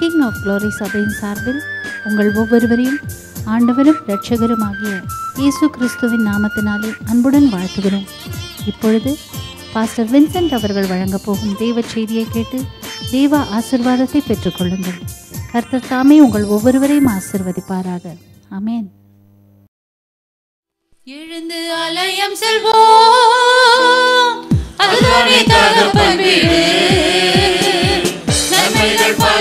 King of glory சபையின் சார்பில் உங்கள் ஒவ்வொருவரையும் ஆண்டவரும் இரட்சகருமாகிய இயேசு கிறிஸ்துவின் நாமத்தினாலே அன்புடன் வாழ்த்துகிறோம் இப்பொழுது பாஸ்டர் வின்சென்ட் அவர்கள் வழங்கப் போகும் தெய்வ செய்தியை கேட்டு தெய்வ ஆசிர்வாதத்தை பெற்றுக்கொள்ளுங்கள் கர்த்தர் தாமே உங்கள் ஒவ்வொருவரையும் ஆசிர்வதிப்பாராக அமேன் எழுந்து செல்வோம் அதுதானே நன்மைகள் பல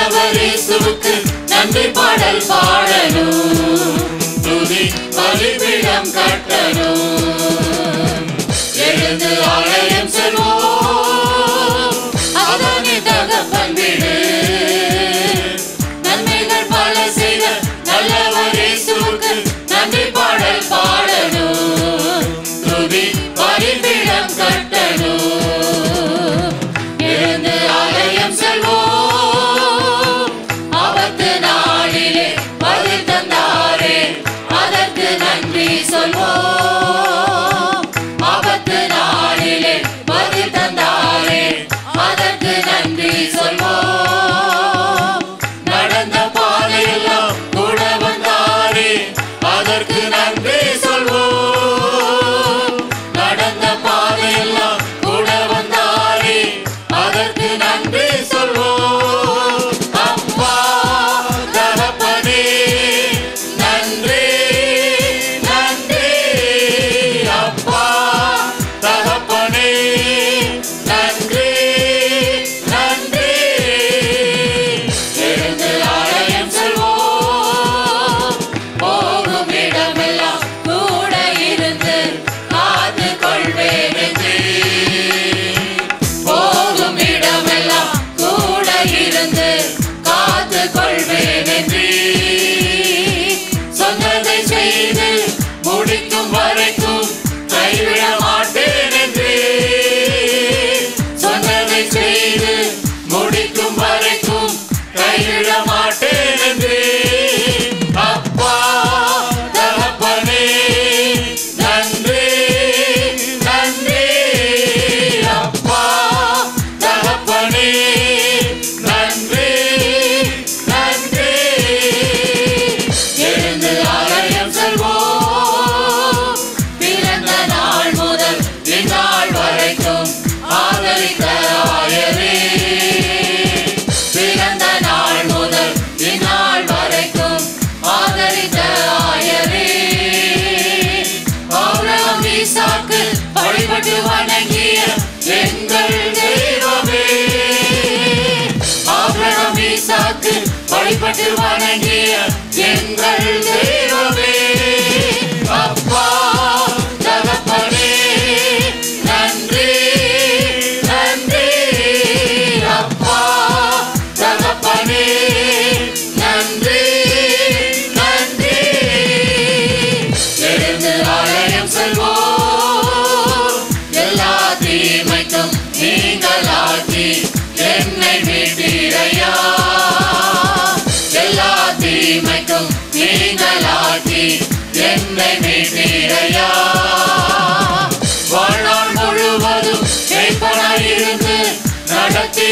ஆண்டவரேசுவுக்கு நன்றி பாடல் பாடணும் துதி பலிபீடம் கட்டணும் எழுந்து ஆலயம் செல்வோம் கைப்பற்றுவானே எங்கள் தெய்வமே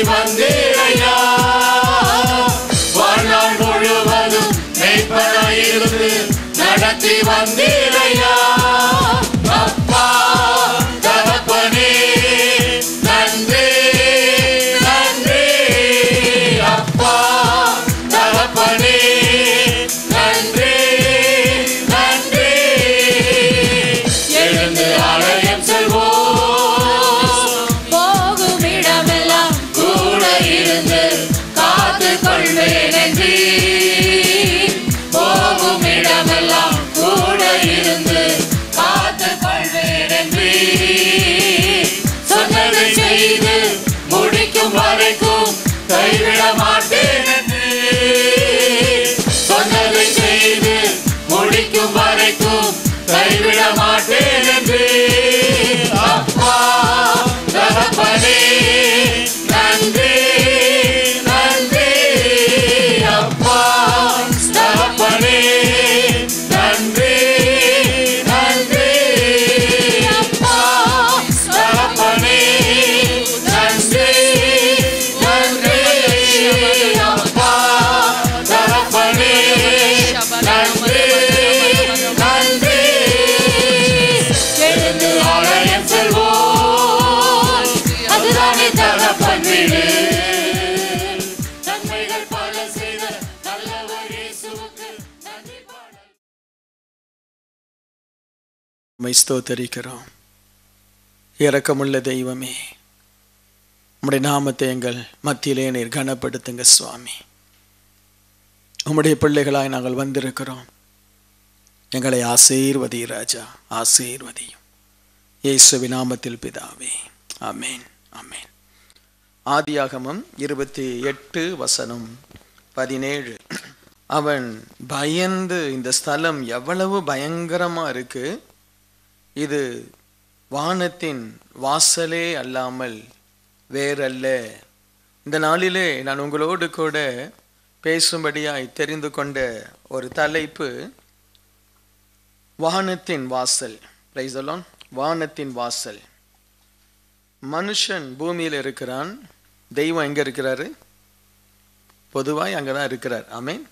வந்தீரையா வாழ்நாள் முழுவதும் மெய்ப்பனாயிருந்து நடத்தி வந்தீரையா Namaste. ஸ்தோத்தரிக்கிறோம் இறக்கமுள்ள தெய்வமே உம்முடைய நாமத்தை எங்கள் மத்தியிலே நீர் கனப்படுத்துங்க சுவாமி உம்முடைய பிள்ளைகளாய் நாங்கள் வந்திருக்கிறோம் எங்களை ஆசீர்வதி ராஜா ஆசீர்வதியும் இயேசுவி நாமத்தில் பிதாவே அமேன் அமேன் ஆதியாகமம் இருபத்தி எட்டு வசனம் பதினேழு அவன் பயந்து இந்த ஸ்தலம் எவ்வளவு பயங்கரமா இருக்கு இது வானத்தின் வாசலே அல்லாமல் வேறல்ல இந்த நாளிலே நான் உங்களோடு கூட பேசும்படியாய் தெரிந்து கொண்ட ஒரு தலைப்பு வானத்தின் வாசல் பிரைசலோன் வானத்தின் வாசல் மனுஷன் பூமியில் இருக்கிறான் தெய்வம் எங்கே இருக்கிறாரு பொதுவாய் அங்கே தான் இருக்கிறார் ஆமீன்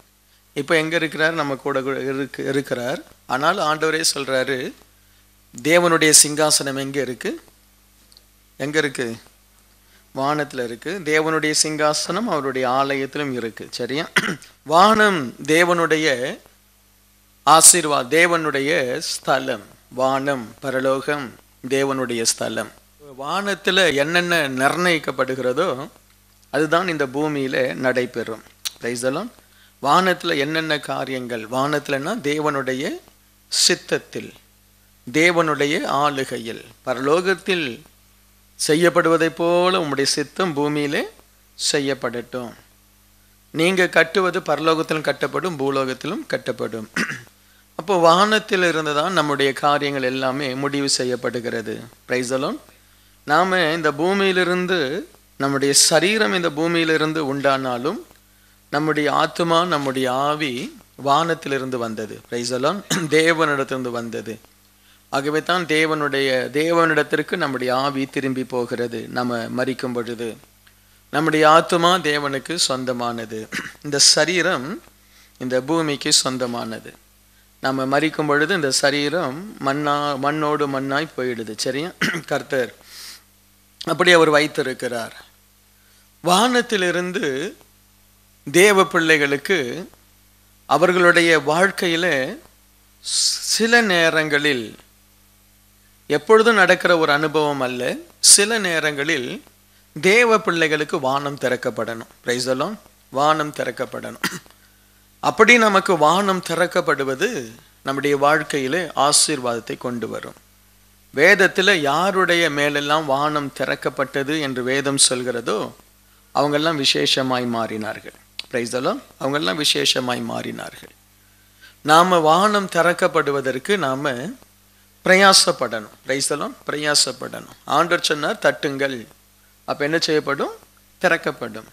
இப்போ எங்கே இருக்கிறார் நம்ம கூட இருக்கு இருக்கிறார் ஆனால் ஆண்டவரே சொல்கிறாரு தேவனுடைய சிங்காசனம் எங்கே இருக்குது எங்கே இருக்குது வானத்தில் இருக்குது தேவனுடைய சிங்காசனம் அவருடைய ஆலயத்திலும் இருக்குது சரியா வானம் தேவனுடைய ஆசீர்வா தேவனுடைய ஸ்தலம் வானம் பரலோகம் தேவனுடைய ஸ்தலம் வானத்தில் என்னென்ன நிர்ணயிக்கப்படுகிறதோ அதுதான் இந்த பூமியில் நடைபெறும் பிரைஸ்தலம் வானத்தில் என்னென்ன காரியங்கள் வானத்தில்னா தேவனுடைய சித்தத்தில் தேவனுடைய ஆளுகையில் பரலோகத்தில் செய்யப்படுவதை போல உம்முடைய சித்தம் பூமியிலே செய்யப்படட்டும் நீங்கள் கட்டுவது பரலோகத்திலும் கட்டப்படும் பூலோகத்திலும் கட்டப்படும் அப்போ வாகனத்தில் இருந்து தான் நம்முடைய காரியங்கள் எல்லாமே முடிவு செய்யப்படுகிறது பிரைசலோன் நாம் இந்த பூமியிலிருந்து நம்முடைய சரீரம் இந்த பூமியிலிருந்து உண்டானாலும் நம்முடைய ஆத்மா நம்முடைய ஆவி வானத்திலிருந்து வந்தது பிரைசலோன் தேவனிடத்திலிருந்து வந்தது ஆகவே தான் தேவனுடைய தேவனிடத்திற்கு நம்முடைய ஆவி திரும்பி போகிறது நம்ம மறிக்கும் பொழுது நம்முடைய ஆத்மா தேவனுக்கு சொந்தமானது இந்த சரீரம் இந்த பூமிக்கு சொந்தமானது நம்ம மறிக்கும் பொழுது இந்த சரீரம் மண்ணா மண்ணோடு மண்ணாய் போயிடுது சரியா கர்த்தர் அப்படி அவர் வைத்திருக்கிறார் வானத்திலிருந்து தேவ பிள்ளைகளுக்கு அவர்களுடைய வாழ்க்கையில் சில நேரங்களில் எப்பொழுதும் நடக்கிற ஒரு அனுபவம் அல்ல சில நேரங்களில் தேவ பிள்ளைகளுக்கு வானம் திறக்கப்படணும் பிரைஸலும் வானம் திறக்கப்படணும் அப்படி நமக்கு வானம் திறக்கப்படுவது நம்முடைய வாழ்க்கையிலே ஆசீர்வாதத்தை கொண்டு வரும் வேதத்தில் யாருடைய மேலெல்லாம் வானம் திறக்கப்பட்டது என்று வேதம் சொல்கிறதோ அவங்கெல்லாம் விசேஷமாய் மாறினார்கள் பிரைஸலும் அவங்கெல்லாம் விசேஷமாய் மாறினார்கள் நாம் வானம் திறக்கப்படுவதற்கு நாம் பிரயாசப்படணும் பிரைசலம் பிரயாசப்படணும் ஆண்டர் சொன்னார் தட்டுங்கள் அப்போ என்ன செய்யப்படும் திறக்கப்படும்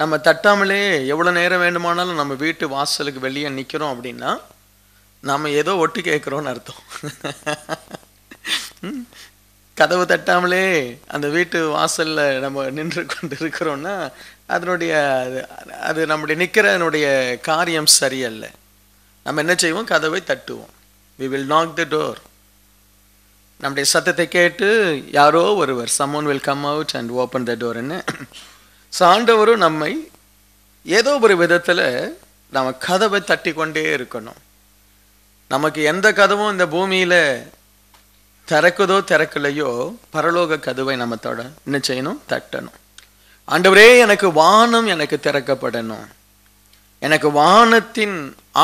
நம்ம தட்டாமலே எவ்வளோ நேரம் வேண்டுமானாலும் நம்ம வீட்டு வாசலுக்கு வெளியே நிற்கிறோம் அப்படின்னா நம்ம ஏதோ ஒட்டு கேட்குறோன்னு அர்த்தம் கதவு தட்டாமலே அந்த வீட்டு வாசலில் நம்ம நின்று கொண்டு இருக்கிறோன்னா அதனுடைய அது நம்முடைய நிற்கிறனுடைய காரியம் சரியல்ல நம்ம என்ன செய்வோம் கதவை தட்டுவோம் we will knock the door நம்முடைய சத்தத்தை கேட்டு யாரோ ஒருவர் someone will come out and open the டோர்னு சாண்டவரும் நம்மை ஏதோ ஒரு விதத்தில் நம்ம கதவை தட்டி கொண்டே இருக்கணும் நமக்கு எந்த கதவும் இந்த பூமியில் திறக்குதோ திறக்கலையோ பரலோக கதவை நம்ம தொட என்ன செய்யணும் தட்டணும் ஆண்டவரே எனக்கு வானம் எனக்கு திறக்கப்படணும் எனக்கு வானத்தின்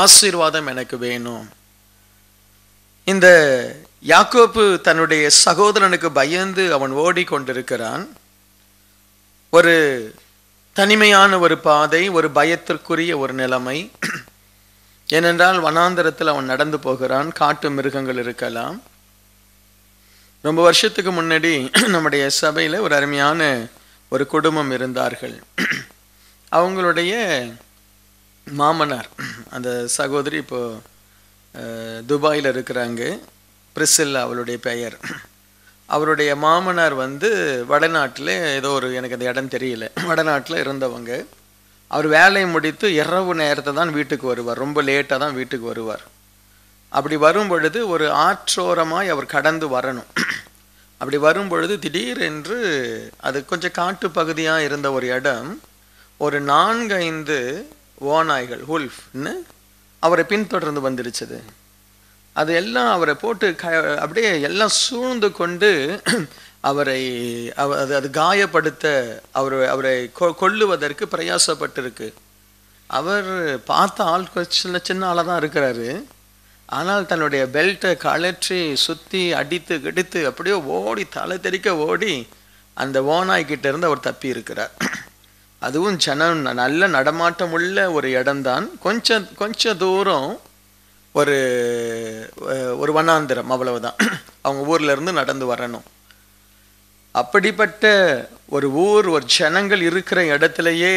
ஆசீர்வாதம் எனக்கு வேணும் இந்த யாக்கோப்பு தன்னுடைய சகோதரனுக்கு பயந்து அவன் ஓடிக்கொண்டிருக்கிறான் ஒரு தனிமையான ஒரு பாதை ஒரு பயத்திற்குரிய ஒரு நிலைமை ஏனென்றால் வனாந்தரத்தில் அவன் நடந்து போகிறான் காட்டு மிருகங்கள் இருக்கலாம் ரொம்ப வருஷத்துக்கு முன்னாடி நம்முடைய சபையில் ஒரு அருமையான ஒரு குடும்பம் இருந்தார்கள் அவங்களுடைய மாமனார் அந்த சகோதரி இப்போது துபாயில் இருக்கிறாங்க பிரிசில் அவளுடைய பெயர் அவருடைய மாமனார் வந்து வடநாட்டில் ஏதோ ஒரு எனக்கு அந்த இடம் தெரியல வடநாட்டில் இருந்தவங்க அவர் வேலையை முடித்து இரவு நேரத்தை தான் வீட்டுக்கு வருவார் ரொம்ப லேட்டாக தான் வீட்டுக்கு வருவார் அப்படி வரும் பொழுது ஒரு ஆற்றோரமாய் அவர் கடந்து வரணும் அப்படி வரும் பொழுது திடீரென்று அது கொஞ்சம் காட்டு பகுதியாக இருந்த ஒரு இடம் ஒரு நான்கைந்து ஓநாய்கள் ஹுல்ஃப்னு அவரை பின்தொடர்ந்து வந்துருச்சது அது எல்லாம் அவரை போட்டு க அப்படியே எல்லாம் சூழ்ந்து கொண்டு அவரை அது அது காயப்படுத்த அவர் அவரை கொல்லுவதற்கு பிரயாசப்பட்டிருக்கு அவர் பார்த்த ஆள் சின்ன சின்ன ஆளாக தான் இருக்கிறாரு ஆனால் தன்னுடைய பெல்ட்டை கழற்றி சுற்றி அடித்து கிடித்து அப்படியே ஓடி தலை தெறிக்க ஓடி அந்த ஓனாய்கிட்ட இருந்து அவர் தப்பி இருக்கிறார் அதுவும் ஜனம் நல்ல நடமாட்டம் உள்ள ஒரு இடம்தான் கொஞ்சம் கொஞ்சம் தூரம் ஒரு ஒரு வண்ணாந்திரம் அவ்வளவுதான் அவங்க ஊர்லேருந்து நடந்து வரணும் அப்படிப்பட்ட ஒரு ஊர் ஒரு ஜனங்கள் இருக்கிற இடத்துலையே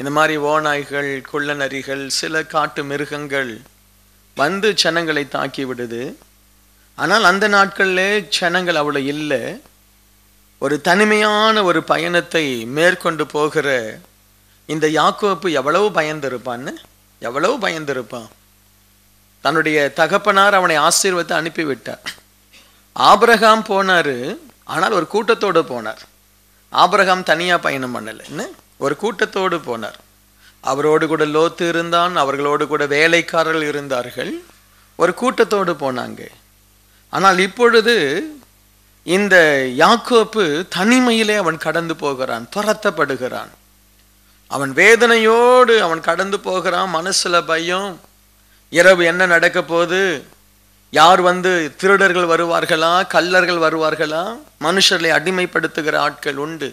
இந்த மாதிரி ஓநாய்கள் குள்ளநரிகள் சில காட்டு மிருகங்கள் வந்து ஜனங்களை தாக்கி விடுது ஆனால் அந்த நாட்களில் ஜனங்கள் அவ்வளோ இல்லை ஒரு தனிமையான ஒரு பயணத்தை மேற்கொண்டு போகிற இந்த யாக்கோப்பு எவ்வளவு பயந்திருப்பான்னு எவ்வளவு பயந்திருப்பான் தன்னுடைய தகப்பனார் அவனை ஆசீர்வத்தை அனுப்பிவிட்டார் ஆபரகாம் போனார் ஆனால் ஒரு கூட்டத்தோடு போனார் ஆபரகாம் தனியாக பயணம் பண்ணலைன்னு என்ன ஒரு கூட்டத்தோடு போனார் அவரோடு கூட லோத்து இருந்தான் அவர்களோடு கூட வேலைக்காரர்கள் இருந்தார்கள் ஒரு கூட்டத்தோடு போனாங்க ஆனால் இப்பொழுது இந்த யாக்கோப்பு தனிமையிலே அவன் கடந்து போகிறான் துரத்தப்படுகிறான் அவன் வேதனையோடு அவன் கடந்து போகிறான் மனசில் பயம் இரவு என்ன நடக்க போகுது யார் வந்து திருடர்கள் வருவார்களா கல்லர்கள் வருவார்களா மனுஷர்களை அடிமைப்படுத்துகிற ஆட்கள் உண்டு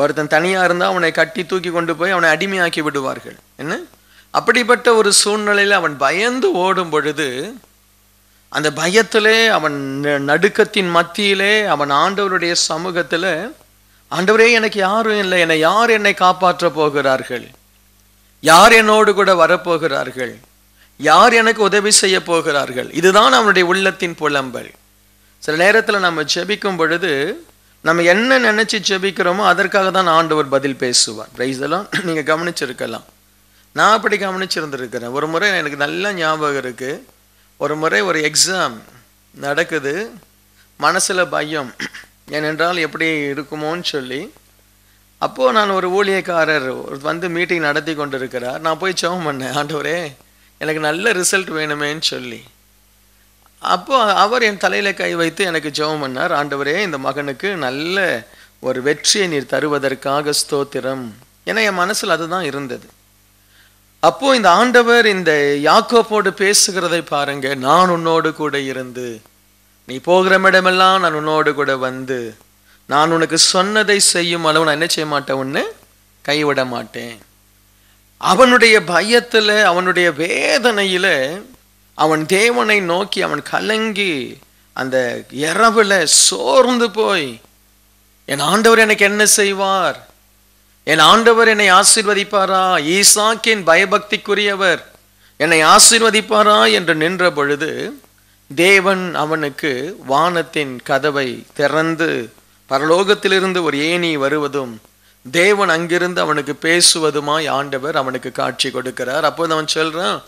ஒருத்தன் தனியாக இருந்தால் அவனை கட்டி தூக்கி கொண்டு போய் அவனை அடிமையாக்கி விடுவார்கள் என்ன அப்படிப்பட்ட ஒரு சூழ்நிலையில் அவன் பயந்து ஓடும் பொழுது அந்த பயத்திலே அவன் நடுக்கத்தின் மத்தியிலே அவன் ஆண்டவருடைய சமூகத்தில் ஆண்டவரே எனக்கு யாரும் இல்லை என்னை யார் என்னை காப்பாற்ற போகிறார்கள் யார் என்னோடு கூட வரப்போகிறார்கள் யார் எனக்கு உதவி செய்ய போகிறார்கள் இதுதான் அவனுடைய உள்ளத்தின் புலம்பல் சில நேரத்தில் நம்ம ஜெபிக்கும் பொழுது நம்ம என்ன நினச்சி ஜெபிக்கிறோமோ அதற்காக தான் ஆண்டவர் பதில் பேசுவார் ரைஸெல்லாம் நீங்கள் கவனிச்சிருக்கலாம் நான் அப்படி கவனிச்சிருந்துருக்கிறேன் ஒரு முறை எனக்கு நல்ல ஞாபகம் இருக்குது ஒரு முறை ஒரு எக்ஸாம் நடக்குது மனசில் பயம் ஏனென்றால் எப்படி இருக்குமோன்னு சொல்லி அப்போது நான் ஒரு ஊழியக்காரர் வந்து மீட்டிங் நடத்தி கொண்டு இருக்கிறார் நான் போய் ஜெபம் பண்ணேன் ஆண்டவரே எனக்கு நல்ல ரிசல்ட் வேணுமேன்னு சொல்லி அப்போது அவர் என் தலையில் கை வைத்து எனக்கு ஜெபம் பண்ணார் ஆண்டவரே இந்த மகனுக்கு நல்ல ஒரு வெற்றியை நீர் தருவதற்காக ஸ்தோத்திரம் என என் மனசில் அதுதான் இருந்தது அப்போது இந்த ஆண்டவர் இந்த யாக்கோப்போடு பேசுகிறதை பாருங்க நான் உன்னோடு கூட இருந்து நீ போகிற இடமெல்லாம் நான் உன்னோடு கூட வந்து நான் உனக்கு சொன்னதை செய்யும் அளவு நான் என்ன செய்ய மாட்டேன் ஒன்று கைவிட மாட்டேன் அவனுடைய பயத்தில் அவனுடைய வேதனையில் அவன் தேவனை நோக்கி அவன் கலங்கி அந்த இரவில் சோர்ந்து போய் என் ஆண்டவர் எனக்கு என்ன செய்வார் என் ஆண்டவர் என்னை ஆசிர்வதிப்பாரா ஈசாக்கின் பயபக்திக்குரியவர் என்னை ஆசிர்வதிப்பாரா என்று நின்ற பொழுது தேவன் அவனுக்கு வானத்தின் கதவை திறந்து பரலோகத்திலிருந்து ஒரு ஏணி வருவதும் தேவன் அங்கிருந்து அவனுக்கு பேசுவதுமாய் ஆண்டவர் அவனுக்கு காட்சி கொடுக்கிறார் அப்போது அவன் சொல்கிறான்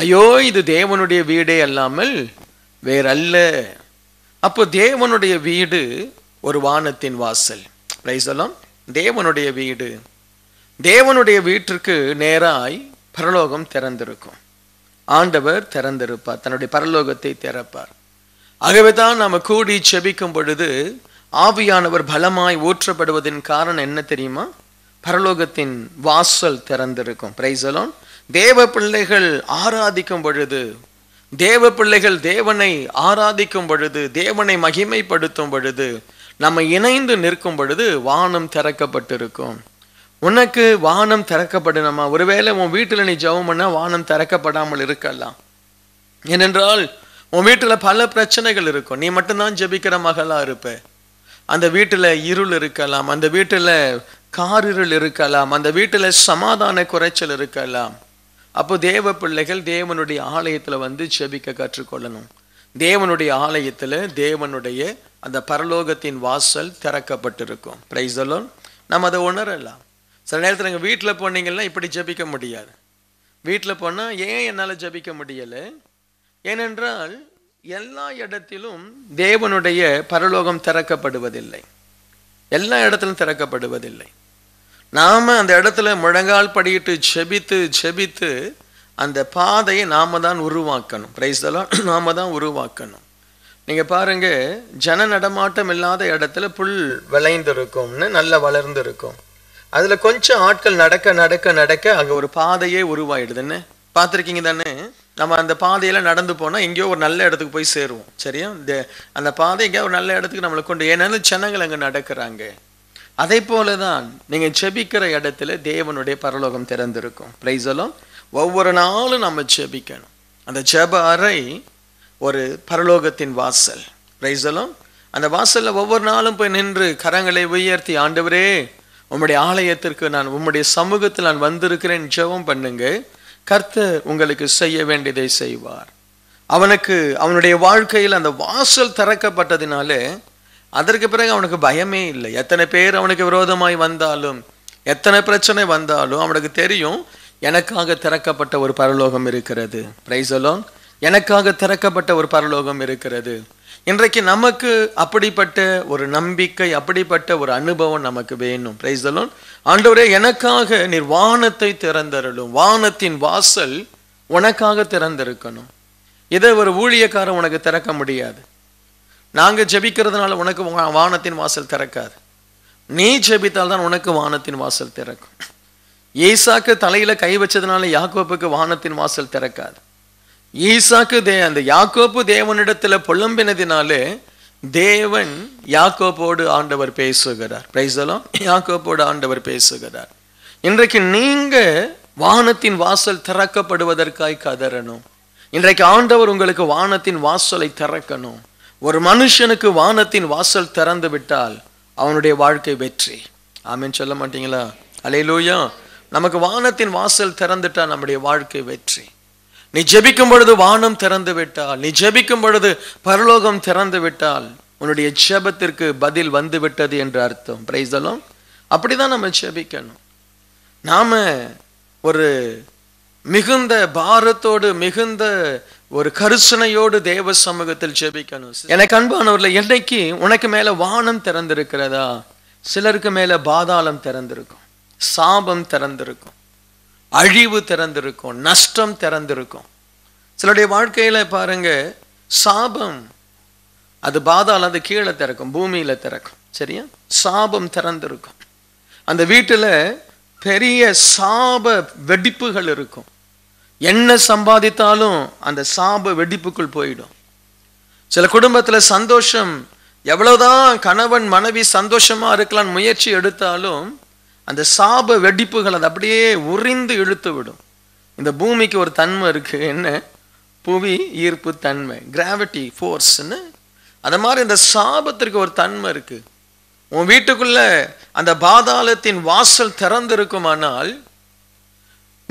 ஐயோ இது தேவனுடைய வீடே அல்லாமல் வேறல்ல அப்போ தேவனுடைய வீடு ஒரு வானத்தின் வாசல் பிரைசலாம் தேவனுடைய வீடு தேவனுடைய வீட்டிற்கு நேராய் பரலோகம் திறந்திருக்கும் ஆண்டவர் திறந்திருப்பார் தன்னுடைய பரலோகத்தை திறப்பார் ஆகவே தான் நாம் கூடி செபிக்கும் பொழுது ஆவியானவர் பலமாய் ஊற்றப்படுவதன் காரணம் என்ன தெரியுமா பரலோகத்தின் வாசல் திறந்திருக்கும் பிரைசலோன் தேவ பிள்ளைகள் ஆராதிக்கும் பொழுது தேவ பிள்ளைகள் தேவனை ஆராதிக்கும் பொழுது தேவனை மகிமைப்படுத்தும் பொழுது நம்ம இணைந்து நிற்கும் பொழுது வானம் திறக்கப்பட்டிருக்கும் உனக்கு வானம் திறக்கப்படணுமா ஒருவேளை உன் வீட்டில் நீ ஜவம் பண்ண வானம் திறக்கப்படாமல் இருக்கலாம் ஏனென்றால் உன் வீட்டில் பல பிரச்சனைகள் இருக்கும் நீ மட்டும்தான் ஜெபிக்கிற மகளாக இருப்பேன் அந்த வீட்டில் இருள் இருக்கலாம் அந்த வீட்டில் காரிருள் இருக்கலாம் அந்த வீட்டில் சமாதான குறைச்சல் இருக்கலாம் அப்போ தேவ பிள்ளைகள் தேவனுடைய ஆலயத்தில் வந்து செபிக்க கற்றுக்கொள்ளணும் தேவனுடைய ஆலயத்தில் தேவனுடைய அந்த பரலோகத்தின் வாசல் திறக்கப்பட்டிருக்கும் பிரைஸலோன் நம்ம அதை உணரலாம் சில நேரத்தில் எங்கள் வீட்டில் போனீங்கன்னா இப்படி ஜபிக்க முடியாது வீட்டில் போனால் ஏன் என்னால் ஜபிக்க முடியலை ஏனென்றால் எல்லா இடத்திலும் தேவனுடைய பரலோகம் திறக்கப்படுவதில்லை எல்லா இடத்திலும் திறக்கப்படுவதில்லை நாம் அந்த இடத்துல முழங்கால் படியிட்டு செபித்து செபித்து அந்த பாதையை நாம் தான் உருவாக்கணும் பிரைஸ்தலாம் நாம் தான் உருவாக்கணும் நீங்கள் பாருங்கள் ஜன நடமாட்டம் இல்லாத இடத்துல புல் விளைந்திருக்கும்னு நல்லா வளர்ந்துருக்கும் அதில் கொஞ்சம் ஆட்கள் நடக்க நடக்க நடக்க அங்கே ஒரு பாதையே உருவாயிடுதுன்னு பார்த்துருக்கீங்க தானே நம்ம அந்த பாதையில் நடந்து போனால் எங்கேயோ ஒரு நல்ல இடத்துக்கு போய் சேருவோம் சரியா இந்த அந்த பாதை எங்கேயோ ஒரு நல்ல இடத்துக்கு நம்மளை கொண்டு ஏன்னா ஜனங்கள் அங்கே நடக்கிறாங்க அதே போல தான் நீங்கள் செபிக்கிற இடத்துல தேவனுடைய பரலோகம் திறந்திருக்கும் பிரைஸலும் ஒவ்வொரு நாளும் நம்ம செபிக்கணும் அந்த செப அறை ஒரு பரலோகத்தின் வாசல் பிரைஸலும் அந்த வாசலில் ஒவ்வொரு நாளும் போய் நின்று கரங்களை உயர்த்தி ஆண்டவரே உம்முடைய ஆலயத்திற்கு நான் உம்முடைய சமூகத்தில் நான் வந்திருக்கிறேன் ஜெபம் பண்ணுங்கள் கர்த்தர் உங்களுக்கு செய்ய வேண்டியதை செய்வார் அவனுக்கு அவனுடைய வாழ்க்கையில் அந்த வாசல் திறக்கப்பட்டதினாலே அதற்கு பிறகு அவனுக்கு பயமே இல்லை எத்தனை பேர் அவனுக்கு விரோதமாய் வந்தாலும் எத்தனை பிரச்சனை வந்தாலும் அவனுக்கு தெரியும் எனக்காக திறக்கப்பட்ட ஒரு பரலோகம் இருக்கிறது பிரைசலோன் எனக்காக திறக்கப்பட்ட ஒரு பரலோகம் இருக்கிறது இன்றைக்கு நமக்கு அப்படிப்பட்ட ஒரு நம்பிக்கை அப்படிப்பட்ட ஒரு அனுபவம் நமக்கு வேணும் பிரைஸ்தலோன் ஆண்டவரே எனக்காக நீர் வானத்தை திறந்தரலும் வானத்தின் வாசல் உனக்காக திறந்திருக்கணும் இதை ஒரு ஊழியக்காரன் உனக்கு திறக்க முடியாது நாங்கள் ஜெபிக்கிறதுனால உனக்கு வானத்தின் வாசல் திறக்காது நீ ஜெபித்தால் தான் உனக்கு வானத்தின் வாசல் திறக்கும் ஏசாக்கு தலையில் கை வச்சதுனால யாக்கோப்புக்கு வானத்தின் வாசல் திறக்காது ஈசாக்கு தே அந்த யாக்கோப்பு தேவனிடத்தில் புலம்பினதினாலே தேவன் யாக்கோப்போடு ஆண்டவர் பேசுகிறார் பிரைசலாம் யாக்கோப்போடு ஆண்டவர் பேசுகிறார் இன்றைக்கு நீங்க வானத்தின் வாசல் திறக்கப்படுவதற்காய் கதறணும் இன்றைக்கு ஆண்டவர் உங்களுக்கு வானத்தின் வாசலை திறக்கணும் ஒரு மனுஷனுக்கு வானத்தின் வாசல் திறந்து விட்டால் அவனுடைய வாழ்க்கை வெற்றி ஆமின்னு சொல்ல மாட்டீங்களா அலையிலூயா நமக்கு வானத்தின் வாசல் திறந்துட்டா நம்முடைய வாழ்க்கை வெற்றி நீ ஜெபிக்கும் பொழுது வானம் திறந்து விட்டால் நீ ஜெபிக்கும் பொழுது பரலோகம் திறந்து விட்டால் உன்னுடைய ஜெபத்திற்கு பதில் வந்து விட்டது என்று அர்த்தம் பிரைஸெல்லாம் அப்படி தான் நம்ம ஜெபிக்கணும் நாம் ஒரு மிகுந்த பாரத்தோடு மிகுந்த ஒரு கருசனையோடு தேவ சமூகத்தில் ஜெபிக்கணும் எனக்கு அன்பானவரில் என்னைக்கு உனக்கு மேலே வானம் திறந்திருக்கிறதா சிலருக்கு மேலே பாதாளம் திறந்திருக்கும் சாபம் திறந்திருக்கும் அழிவு திறந்திருக்கும் நஷ்டம் திறந்திருக்கும் சிலருடைய வாழ்க்கையில் பாருங்க சாபம் அது பாதால் அது கீழே திறக்கும் பூமியில் திறக்கும் சரியா சாபம் திறந்திருக்கும் அந்த வீட்டில் பெரிய சாப வெடிப்புகள் இருக்கும் என்ன சம்பாதித்தாலும் அந்த சாப வெடிப்புக்குள் போயிடும் சில குடும்பத்தில் சந்தோஷம் எவ்வளோதான் கணவன் மனைவி சந்தோஷமாக இருக்கலான்னு முயற்சி எடுத்தாலும் அந்த சாப வெடிப்புகள் அதை அப்படியே உறிந்து இழுத்து விடும் இந்த பூமிக்கு ஒரு தன்மை இருக்கு என்ன புவி ஈர்ப்பு தன்மை கிராவிட்டி ஃபோர்ஸ்ன்னு அது மாதிரி இந்த சாபத்திற்கு ஒரு தன்மை இருக்குது உன் வீட்டுக்குள்ள அந்த பாதாளத்தின் வாசல் திறந்திருக்குமானால்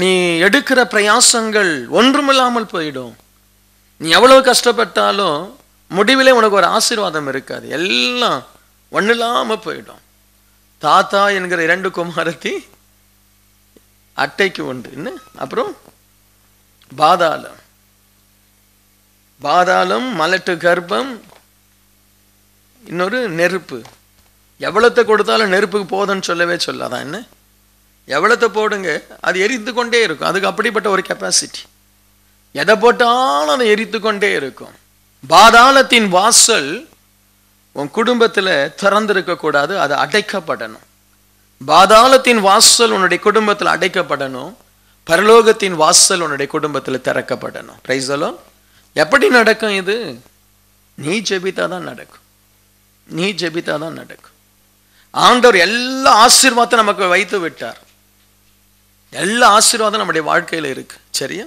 நீ எடுக்கிற பிரயாசங்கள் ஒன்றுமில்லாமல் போயிடும் நீ எவ்வளோ கஷ்டப்பட்டாலும் முடிவிலே உனக்கு ஒரு ஆசீர்வாதம் இருக்காது எல்லாம் ஒன்றும் இல்லாமல் போயிடும் தாத்தா என்கிற இரண்டு குமாரத்தி அட்டைக்கு உண்டு என்ன அப்புறம் பாதாளம் பாதாளம் மலட்டு கர்ப்பம் இன்னொரு நெருப்பு எவ்வளோத்தை கொடுத்தாலும் நெருப்புக்கு போதும்னு சொல்லவே சொல்லாதான் என்ன எவ்வளோத்தை போடுங்க அது எரித்து கொண்டே இருக்கும் அதுக்கு அப்படிப்பட்ட ஒரு கெப்பாசிட்டி எதை போட்டாலும் அதை எரித்து கொண்டே இருக்கும் பாதாளத்தின் வாசல் உன் குடும்பத்தில் திறந்திருக்கக்கூடாது அது அடைக்கப்படணும் பாதாளத்தின் வாசல் உன்னுடைய குடும்பத்தில் அடைக்கப்படணும் பரலோகத்தின் வாசல் உன்னுடைய குடும்பத்தில் திறக்கப்படணும் பிரைசலோ எப்படி நடக்கும் இது நீ ஜெபித்தா தான் நடக்கும் நீ ஜெபித்தா தான் நடக்கும் ஆண்டவர் எல்லா ஆசீர்வாதம் நமக்கு வைத்து விட்டார் எல்லா ஆசீர்வாதம் நம்முடைய வாழ்க்கையில் இருக்கு சரியா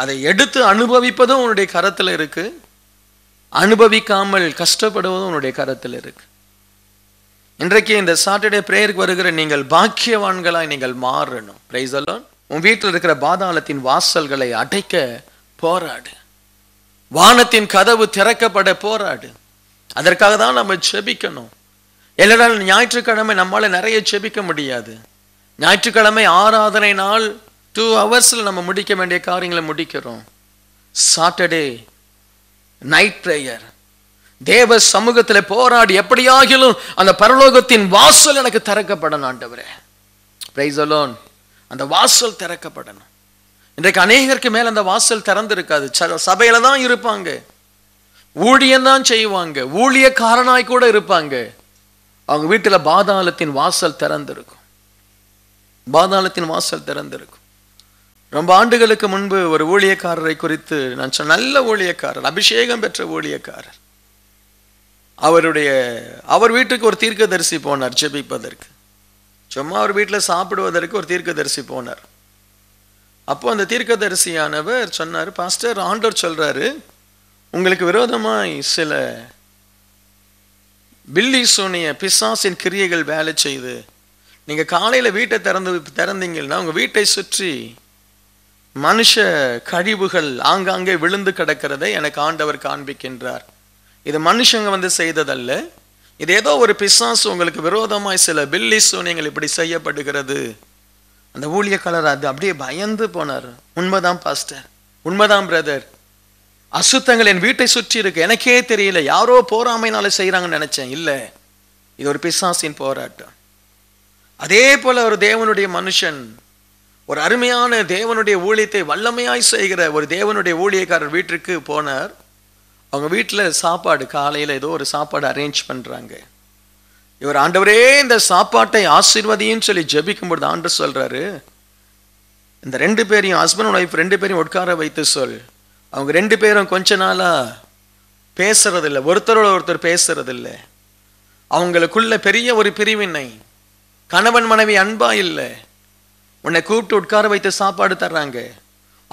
அதை எடுத்து அனுபவிப்பதும் உன்னுடைய கரத்தில் இருக்குது அனுபவிக்காமல் கஷ்டப்படுவதும் உன்னுடைய கரத்தில் இருக்கு இன்றைக்கு இந்த சாட்டர்டே பிரேயருக்கு வருகிற நீங்கள் பாக்கியவான்களாய் நீங்கள் மாறணும் உன் வீட்டில் இருக்கிற பாதாளத்தின் வாசல்களை அடைக்க போராடு வானத்தின் கதவு திறக்கப்பட போராடு அதற்காக தான் நம்ம செபிக்கணும் இல்லைனால் ஞாயிற்றுக்கிழமை நம்மளால நிறைய செபிக்க முடியாது ஞாயிற்றுக்கிழமை ஆராதனை நாள் டூ ஹவர்ஸில் நம்ம முடிக்க வேண்டிய காரியங்களை முடிக்கிறோம் சாட்டர்டே நைட் ப்ரேயர் தேவ சமூகத்தில் போராடி எப்படியாகிலும் அந்த பரலோகத்தின் வாசல் எனக்கு திறக்கப்படணும் ஆண்டவரே பிரைஸ் அலோன் அந்த வாசல் திறக்கப்படணும் இன்றைக்கு அநேகருக்கு மேல் அந்த வாசல் திறந்திருக்காது சபையில தான் இருப்பாங்க ஊழியம் தான் செய்வாங்க ஊழியக்காரனாய் கூட இருப்பாங்க அவங்க வீட்டில் பாதாளத்தின் வாசல் திறந்திருக்கும் பாதாளத்தின் வாசல் திறந்திருக்கும் ரொம்ப ஆண்டுகளுக்கு முன்பு ஒரு ஊழியக்காரரை குறித்து நான் சொன்ன நல்ல ஊழியக்காரர் அபிஷேகம் பெற்ற ஊழியக்காரர் அவருடைய அவர் வீட்டுக்கு ஒரு தீர்க்கதரிசி போனார் ஜெபிப்பதற்கு சும்மா அவர் வீட்டில் சாப்பிடுவதற்கு ஒரு தீர்க்கதரிசி போனார் அப்போ அந்த தீர்க்கதரிசியானவர் சொன்னார் பாஸ்டர் ஆண்டர் சொல்கிறாரு உங்களுக்கு விரோதமாய் சில பில்லி சூனிய பிசாசின் கிரியைகள் வேலை செய்து நீங்கள் காலையில் வீட்டை திறந்து திறந்தீங்கன்னா உங்கள் வீட்டை சுற்றி மனுஷ கழிவுகள் ஆங்காங்கே விழுந்து கிடக்கிறதை எனக்கு ஆண்டவர் காண்பிக்கின்றார் இது மனுஷங்க வந்து செய்ததல்ல இது ஏதோ ஒரு பிசாசு உங்களுக்கு விரோதமாய் சில பில்லி சூனியங்கள் இப்படி செய்யப்படுகிறது அந்த ஊழியக்காரர் அது அப்படியே பயந்து போனார் உண்மைதான் பாஸ்டர் உண்மைதான் பிரதர் அசுத்தங்கள் என் வீட்டை சுற்றி இருக்கு எனக்கே தெரியல யாரோ போராமைனால செய்கிறாங்கன்னு நினச்சேன் இல்லை இது ஒரு பிசாசின் போராட்டம் அதே போல ஒரு தேவனுடைய மனுஷன் ஒரு அருமையான தேவனுடைய ஊழியத்தை வல்லமையாய் செய்கிற ஒரு தேவனுடைய ஊழியக்காரர் வீட்டிற்கு போனார் அவங்க வீட்டில் சாப்பாடு காலையில் ஏதோ ஒரு சாப்பாடு அரேஞ்ச் பண்ணுறாங்க இவர் ஆண்டவரே இந்த சாப்பாட்டை ஆசீர்வதியும் சொல்லி பொழுது ஆண்டு சொல்கிறாரு இந்த ரெண்டு பேரையும் ஹஸ்பண்ட் ஒய்ஃப் ரெண்டு பேரையும் உட்கார வைத்து சொல் அவங்க ரெண்டு பேரும் கொஞ்ச நாளாக பேசுறதில்ல ஒருத்தரோட ஒருத்தர் பேசுறதில்ல அவங்களுக்குள்ள பெரிய ஒரு பிரிவினை கணவன் மனைவி அன்பா இல்லை உன்னை கூப்பிட்டு உட்கார வைத்து சாப்பாடு தர்றாங்க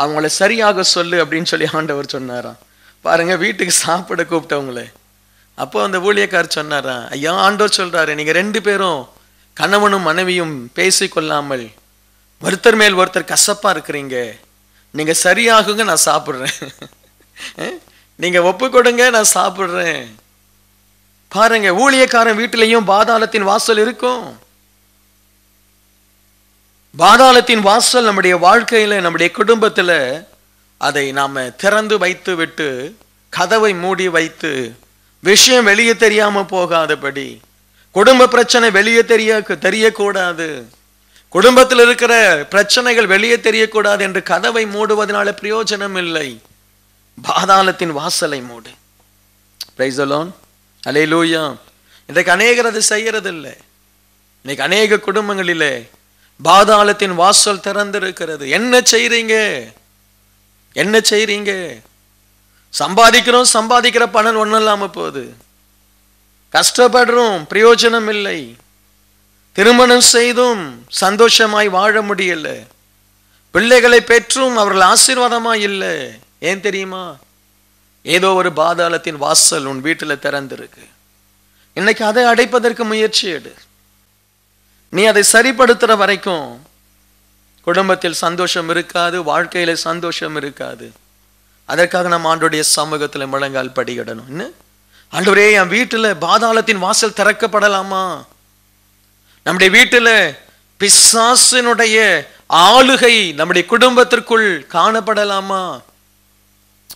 அவங்கள சரியாக சொல்லு அப்படின்னு சொல்லி ஆண்டவர் சொன்னாராம் பாருங்க வீட்டுக்கு சாப்பிட கூப்பிட்டவங்களே அப்போ அந்த ஊழியக்கார் சொன்னாராம் ஐயா ஆண்டோர் சொல்றாரு நீங்க ரெண்டு பேரும் கணவனும் மனைவியும் பேசிக்கொள்ளாமல் ஒருத்தர் மேல் ஒருத்தர் கசப்பா இருக்கிறீங்க நீங்க சரியாகுங்க நான் சாப்பிட்றேன் நீங்க ஒப்பு கொடுங்க நான் சாப்பிட்றேன் பாருங்க ஊழியக்காரன் வீட்டிலையும் பாதாளத்தின் வாசல் இருக்கும் பாதாளத்தின் வாசல் நம்முடைய வாழ்க்கையில் நம்முடைய குடும்பத்தில் அதை நாம் திறந்து வைத்து விட்டு கதவை மூடி வைத்து விஷயம் வெளியே தெரியாமல் போகாதபடி குடும்ப பிரச்சனை வெளியே தெரிய தெரியக்கூடாது குடும்பத்தில் இருக்கிற பிரச்சனைகள் வெளியே தெரியக்கூடாது என்று கதவை மூடுவதனால பிரயோஜனம் இல்லை பாதாளத்தின் வாசலை மூடு பிரைசலோன் அலே லூயா இன்றைக்கு அநேகர் அது செய்யறதில்லை இன்னைக்கு அநேக குடும்பங்களிலே பாதாளத்தின் வாசல் திறந்திருக்கிறது என்ன செய்றீங்க என்ன செய்றீங்க சம்பாதிக்கிறோம் சம்பாதிக்கிற பணம் ஒன்றும் இல்லாமல் போகுது கஷ்டப்படுறோம் பிரயோஜனம் இல்லை திருமணம் செய்தும் சந்தோஷமாய் வாழ முடியல பிள்ளைகளை பெற்றும் அவர்கள் ஆசீர்வாதமா இல்லை ஏன் தெரியுமா ஏதோ ஒரு பாதாளத்தின் வாசல் உன் வீட்டில் திறந்திருக்கு இன்னைக்கு அதை அடைப்பதற்கு முயற்சி எடு நீ அதை சரிப்படுத்துற வரைக்கும் குடும்பத்தில் சந்தோஷம் இருக்காது வாழ்க்கையில சந்தோஷம் இருக்காது அதற்காக நம்ம ஆண்டுடைய சமூகத்தில் முழங்கால் படியிடணும் என்ன ஆண்டவரே என் வீட்டில் பாதாளத்தின் வாசல் திறக்கப்படலாமா நம்முடைய வீட்டில் பிசாசினுடைய ஆளுகை நம்முடைய குடும்பத்திற்குள் காணப்படலாமா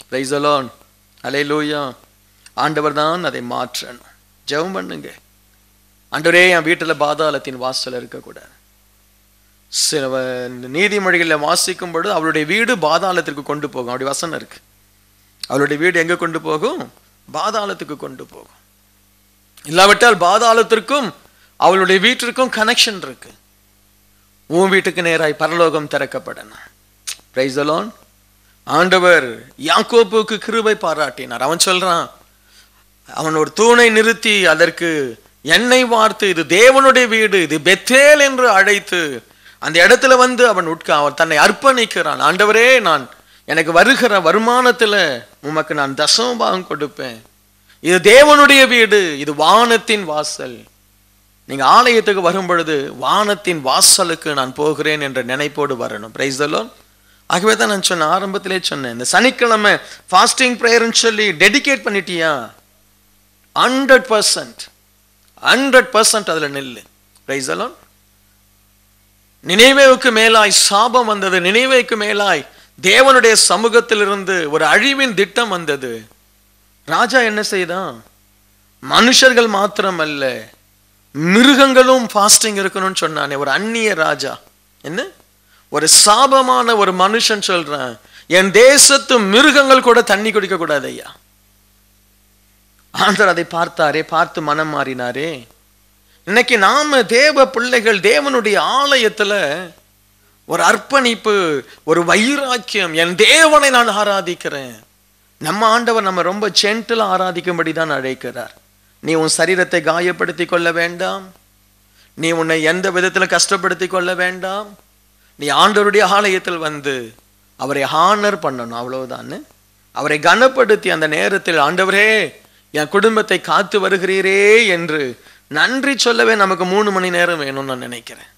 பிரைசலோன் அலை லூயா ஆண்டவர் தான் அதை மாற்றணும் ஜெபம் பண்ணுங்க அன்றரே என் வீட்டில் பாதாளத்தின் வாசல் இருக்கக்கூடாது சில நீதிமொழிகளில் வாசிக்கும் பொழுது அவளுடைய வீடு பாதாளத்திற்கு கொண்டு போகும் அப்படி வசனம் இருக்கு அவளுடைய வீடு எங்கே கொண்டு போகும் பாதாளத்துக்கு கொண்டு போகும் இல்லாவிட்டால் பாதாளத்திற்கும் அவளுடைய வீட்டிற்கும் கனெக்ஷன் இருக்கு உன் வீட்டுக்கு நேராய் பரலோகம் திறக்கப்படணும் பிரைஸ் அலோன் ஆண்டவர் யாக்கோப்புக்கு கிருபை பாராட்டினார் அவன் சொல்றான் அவன் ஒரு தூணை நிறுத்தி அதற்கு என்னை வார்த்து இது தேவனுடைய வீடு இது பெத்தேல் என்று அழைத்து அந்த இடத்துல வந்து அவன் உட்க அவன் தன்னை அர்ப்பணிக்கிறான் ஆண்டவரே நான் எனக்கு வருகிற வருமானத்தில் உமக்கு நான் தசமபாகம் கொடுப்பேன் இது தேவனுடைய வீடு இது வானத்தின் வாசல் நீங்கள் ஆலயத்துக்கு வரும் பொழுது வானத்தின் வாசலுக்கு நான் போகிறேன் என்ற நினைப்போடு வரணும் பிரைஸ் தலோன் ஆகவே தான் நான் சொன்னேன் ஆரம்பத்திலே சொன்னேன் இந்த சனிக்கிழமை ஃபாஸ்டிங் ப்ரேயர்னு சொல்லி டெடிகேட் பண்ணிட்டியா ஹண்ட்ரட் பர்சன்ட் ஹண்ட்ரட் பர்சன்ட் அதில் நெல் ரைசலான் நினைவேவுக்கு மேலாய் சாபம் வந்தது நினைவேக்கு மேலாய் தேவனுடைய சமூகத்திலிருந்து ஒரு அழிவின் திட்டம் வந்தது ராஜா என்ன செய்தான் மனுஷர்கள் மாத்திரம் அல்ல மிருகங்களும் ஃபாஸ்டிங் இருக்கணும்னு சொன்னானே ஒரு அந்நிய ராஜா என்ன ஒரு சாபமான ஒரு மனுஷன் சொல்றேன் என் தேசத்து மிருகங்கள் கூட தண்ணி குடிக்க கூடாது ஐயா ஆண்டவர் அதை பார்த்தாரே பார்த்து மனம் மாறினாரே இன்னைக்கு நாம தேவ பிள்ளைகள் தேவனுடைய ஆலயத்துல ஒரு அர்ப்பணிப்பு ஒரு வைராக்கியம் என் தேவனை நான் ஆராதிக்கிறேன் நம்ம ஆண்டவர் நம்ம ரொம்ப சென்டில் ஆராதிக்கும்படி தான் அழைக்கிறார் நீ உன் சரீரத்தை காயப்படுத்தி கொள்ள வேண்டாம் நீ உன்னை எந்த விதத்தில் கஷ்டப்படுத்தி கொள்ள வேண்டாம் நீ ஆண்டவருடைய ஆலயத்தில் வந்து அவரை ஹானர் பண்ணணும் அவ்வளவுதான் அவரை கனப்படுத்தி அந்த நேரத்தில் ஆண்டவரே என் குடும்பத்தை காத்து வருகிறீரே என்று நன்றி சொல்லவே நமக்கு மூணு மணி நேரம் வேணும்னு நான் நினைக்கிறேன்